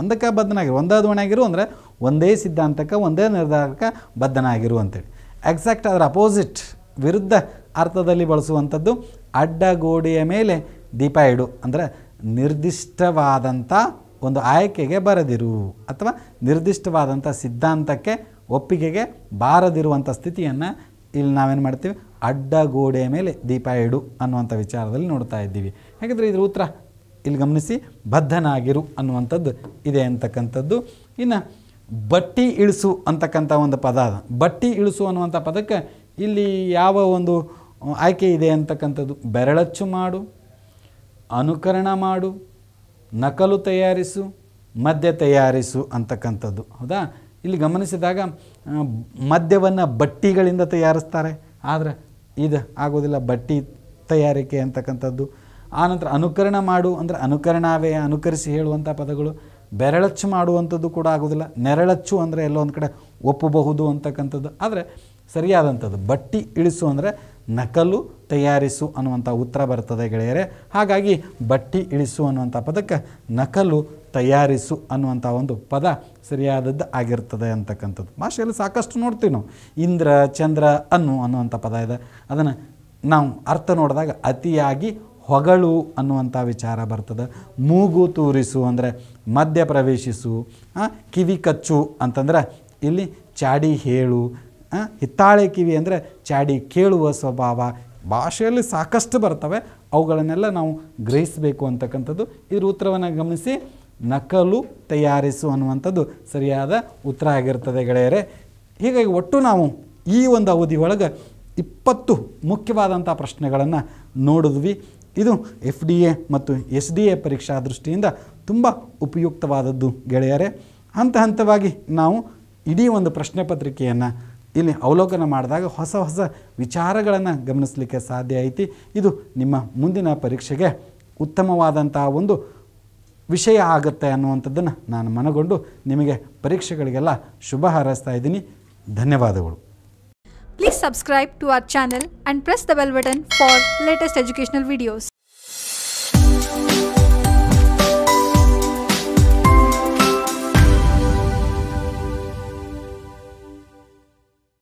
ಒಂದಕ್ಕೆ ಬದ್ಧನಾಗಿರು ಒಂದೇ ದೋಣಿಯಾಗಿರು ಅಂದರೆ ಒಂದೇ ಸಿದ್ಧಾಂತಕ್ಕೆ ಒಂದೇ ನಿರ್ಧಾರಕ ಬದ್ಧನಾಗಿರು ಅಂತೇಳಿ ಎಕ್ಸಾಕ್ಟ್ ಅದರ ಅಪೋಸಿಟ್ ವಿರುದ್ಧ ಅರ್ಥದಲ್ಲಿ ಬಳಸುವಂಥದ್ದು ಅಡ್ಡ ಗೋಡೆಯ ಮೇಲೆ ದೀಪ ಇಡು ಅಂದರೆ ನಿರ್ದಿಷ್ಟವಾದಂಥ ಒಂದು ಆಯ್ಕೆಗೆ ಬರದಿರು ಅಥವಾ ನಿರ್ದಿಷ್ಟವಾದಂಥ ಸಿದ್ಧಾಂತಕ್ಕೆ ಒಪ್ಪಿಗೆಗೆ ಬಾರದಿರುವಂಥ ಸ್ಥಿತಿಯನ್ನು ಇಲ್ಲಿ ನಾವೇನು ಮಾಡ್ತೀವಿ ಅಡ್ಡಗೋಡೆ ಮೇಲೆ ದೀಪ ಇಡು ಅನ್ನುವಂಥ ವಿಚಾರದಲ್ಲಿ ನೋಡ್ತಾ ಇದ್ದೀವಿ ಹಾಗಿದ್ರೆ ಇದ್ರ ಉತ್ತರ ಇಲ್ಲಿ ಗಮನಿಸಿ ಬದ್ಧನಾಗಿರು ಅನ್ನುವಂಥದ್ದು ಇದೆ ಅಂತಕ್ಕಂಥದ್ದು ಇನ್ನು ಬಟ್ಟಿ ಇಳಿಸು ಅಂತಕ್ಕಂಥ ಒಂದು ಪದ ಬಟ್ಟಿ ಇಳಿಸು ಅನ್ನುವಂಥ ಪದಕ್ಕೆ ಇಲ್ಲಿ ಯಾವ ಒಂದು ಆಯ್ಕೆ ಇದೆ ಅಂತಕ್ಕಂಥದ್ದು ಬೆರಳಚ್ಚು ಮಾಡು ಅನುಕರಣ ಮಾಡು ನಕಲು ತಯಾರಿಸು ಮದ್ಯ ತಯಾರಿಸು ಅಂತಕ್ಕಂಥದ್ದು ಹೌದಾ ಇಲ್ಲಿ ಗಮನಿಸಿದಾಗ ಮದ್ಯವನ್ನು ಬಟ್ಟಿಗಳಿಂದ ತಯಾರಿಸ್ತಾರೆ ಆದರೆ ಇದು ಆಗೋದಿಲ್ಲ ಬಟ್ಟಿ ತಯಾರಿಕೆ ಅಂತಕ್ಕಂಥದ್ದು ಆನಂತರ ಅನುಕರಣ ಮಾಡು ಅಂದರೆ ಅನುಕರಣಾವೇ ಅನುಕರಿಸಿ ಹೇಳುವಂಥ ಪದಗಳು ಬೆರಳಚ್ಚು ಮಾಡುವಂಥದ್ದು ಕೂಡ ಆಗೋದಿಲ್ಲ ನೆರಳಚ್ಚು ಅಂದರೆ ಎಲ್ಲೋ ಒಂದು ಕಡೆ ಒಪ್ಪಬಹುದು ಅಂತಕ್ಕಂಥದ್ದು ಆದರೆ ಸರಿಯಾದಂಥದ್ದು ಬಟ್ಟಿ ಇಳಿಸು ಅಂದರೆ ನಕಲು ತಯಾರಿಸು ಅನ್ನುವಂಥ ಉತ್ತರ ಬರ್ತದೆ ಗೆಳೆಯರೆ ಹಾಗಾಗಿ ಬಟ್ಟಿ ಇಳಿಸು ಅನ್ನುವಂಥ ಪದಕ್ಕೆ ನಕಲು ತಯಾರಿಸು ಅನ್ನುವಂಥ ಒಂದು ಪದ ಸರಿಯಾದದ್ದು ಆಗಿರ್ತದೆ ಅಂತಕ್ಕಂಥದ್ದು ಭಾಷೆಯಲ್ಲಿ ಸಾಕಷ್ಟು ನೋಡ್ತೀವಿ ನಾವು ಇಂದ್ರ ಚಂದ್ರ ಅನ್ನು ಅನ್ನುವಂಥ ಪದ ಇದೆ ಅದನ್ನು ನಾವು ಅರ್ಥ ನೋಡಿದಾಗ ಅತಿಯಾಗಿ ಹೊಗಳು ಅನ್ನುವಂಥ ವಿಚಾರ ಬರ್ತದೆ ಮೂಗು ತೂರಿಸು ಅಂದರೆ ಮಧ್ಯ ಪ್ರವೇಶಿಸು ಕಿವಿ ಕಚ್ಚು ಅಂತಂದ್ರೆ ಇಲ್ಲಿ ಚಾಡಿ ಹೇಳು ಹಿತ್ತಾಳೆ ಕಿವಿ ಅಂದರೆ ಚಾಡಿ ಕೇಳುವ ಸ್ವಭಾವ ಭಾಷೆಯಲ್ಲಿ ಸಾಕಷ್ಟು ಬರ್ತವೆ ಅವುಗಳನ್ನೆಲ್ಲ ನಾವು ಗ್ರಹಿಸಬೇಕು ಅಂತಕ್ಕಂಥದ್ದು ಇದರ ಉತ್ತರವನ್ನು ಗಮನಿಸಿ ನಕಲು ತಯಾರಿಸು ಅನ್ನುವಂಥದ್ದು ಸರಿಯಾದ ಉತ್ತರ ಆಗಿರ್ತದೆ ಗೆಳೆಯರೆ ಹೀಗಾಗಿ ಒಟ್ಟು ನಾವು ಈ ಒಂದು ಅವಧಿ ಒಳಗೆ ಇಪ್ಪತ್ತು ಮುಖ್ಯವಾದಂಥ ಪ್ರಶ್ನೆಗಳನ್ನು ನೋಡಿದ್ವಿ ಇದು ಎಫ್ ಡಿ ಎ ಮತ್ತು ಎಸ್ ಡಿ ಎ ಪರೀಕ್ಷಾ ದೃಷ್ಟಿಯಿಂದ ತುಂಬ ಉಪಯುಕ್ತವಾದದ್ದು ಗೆಳೆಯರೆ ಹಂತ ಹಂತವಾಗಿ ನಾವು ಇಡೀ ಒಂದು ಪ್ರಶ್ನೆ ಪತ್ರಿಕೆಯನ್ನು ಇಲ್ಲಿ ಅವಲೋಕನ ಮಾಡಿದಾಗ ಹೊಸ ಹೊಸ ವಿಚಾರಗಳನ್ನು ಗಮನಿಸಲಿಕ್ಕೆ ಸಾಧ್ಯ ಐತಿ ಇದು ನಿಮ್ಮ ಮುಂದಿನ ಪರೀಕ್ಷೆಗೆ ಉತ್ತಮವಾದಂತಹ ಒಂದು ವಿಷಯ ಆಗುತ್ತೆ ಅನ್ನುವಂಥದ್ದನ್ನು ನಾನು ಮನಗೊಂಡು ನಿಮಗೆ ಪರೀಕ್ಷೆಗಳಿಗೆಲ್ಲ ಶುಭ ಹಾರೈಸ್ತಾ ಇದ್ದೀನಿ ಧನ್ಯವಾದಗಳು please subscribe to our channel and press the bell button for latest educational videos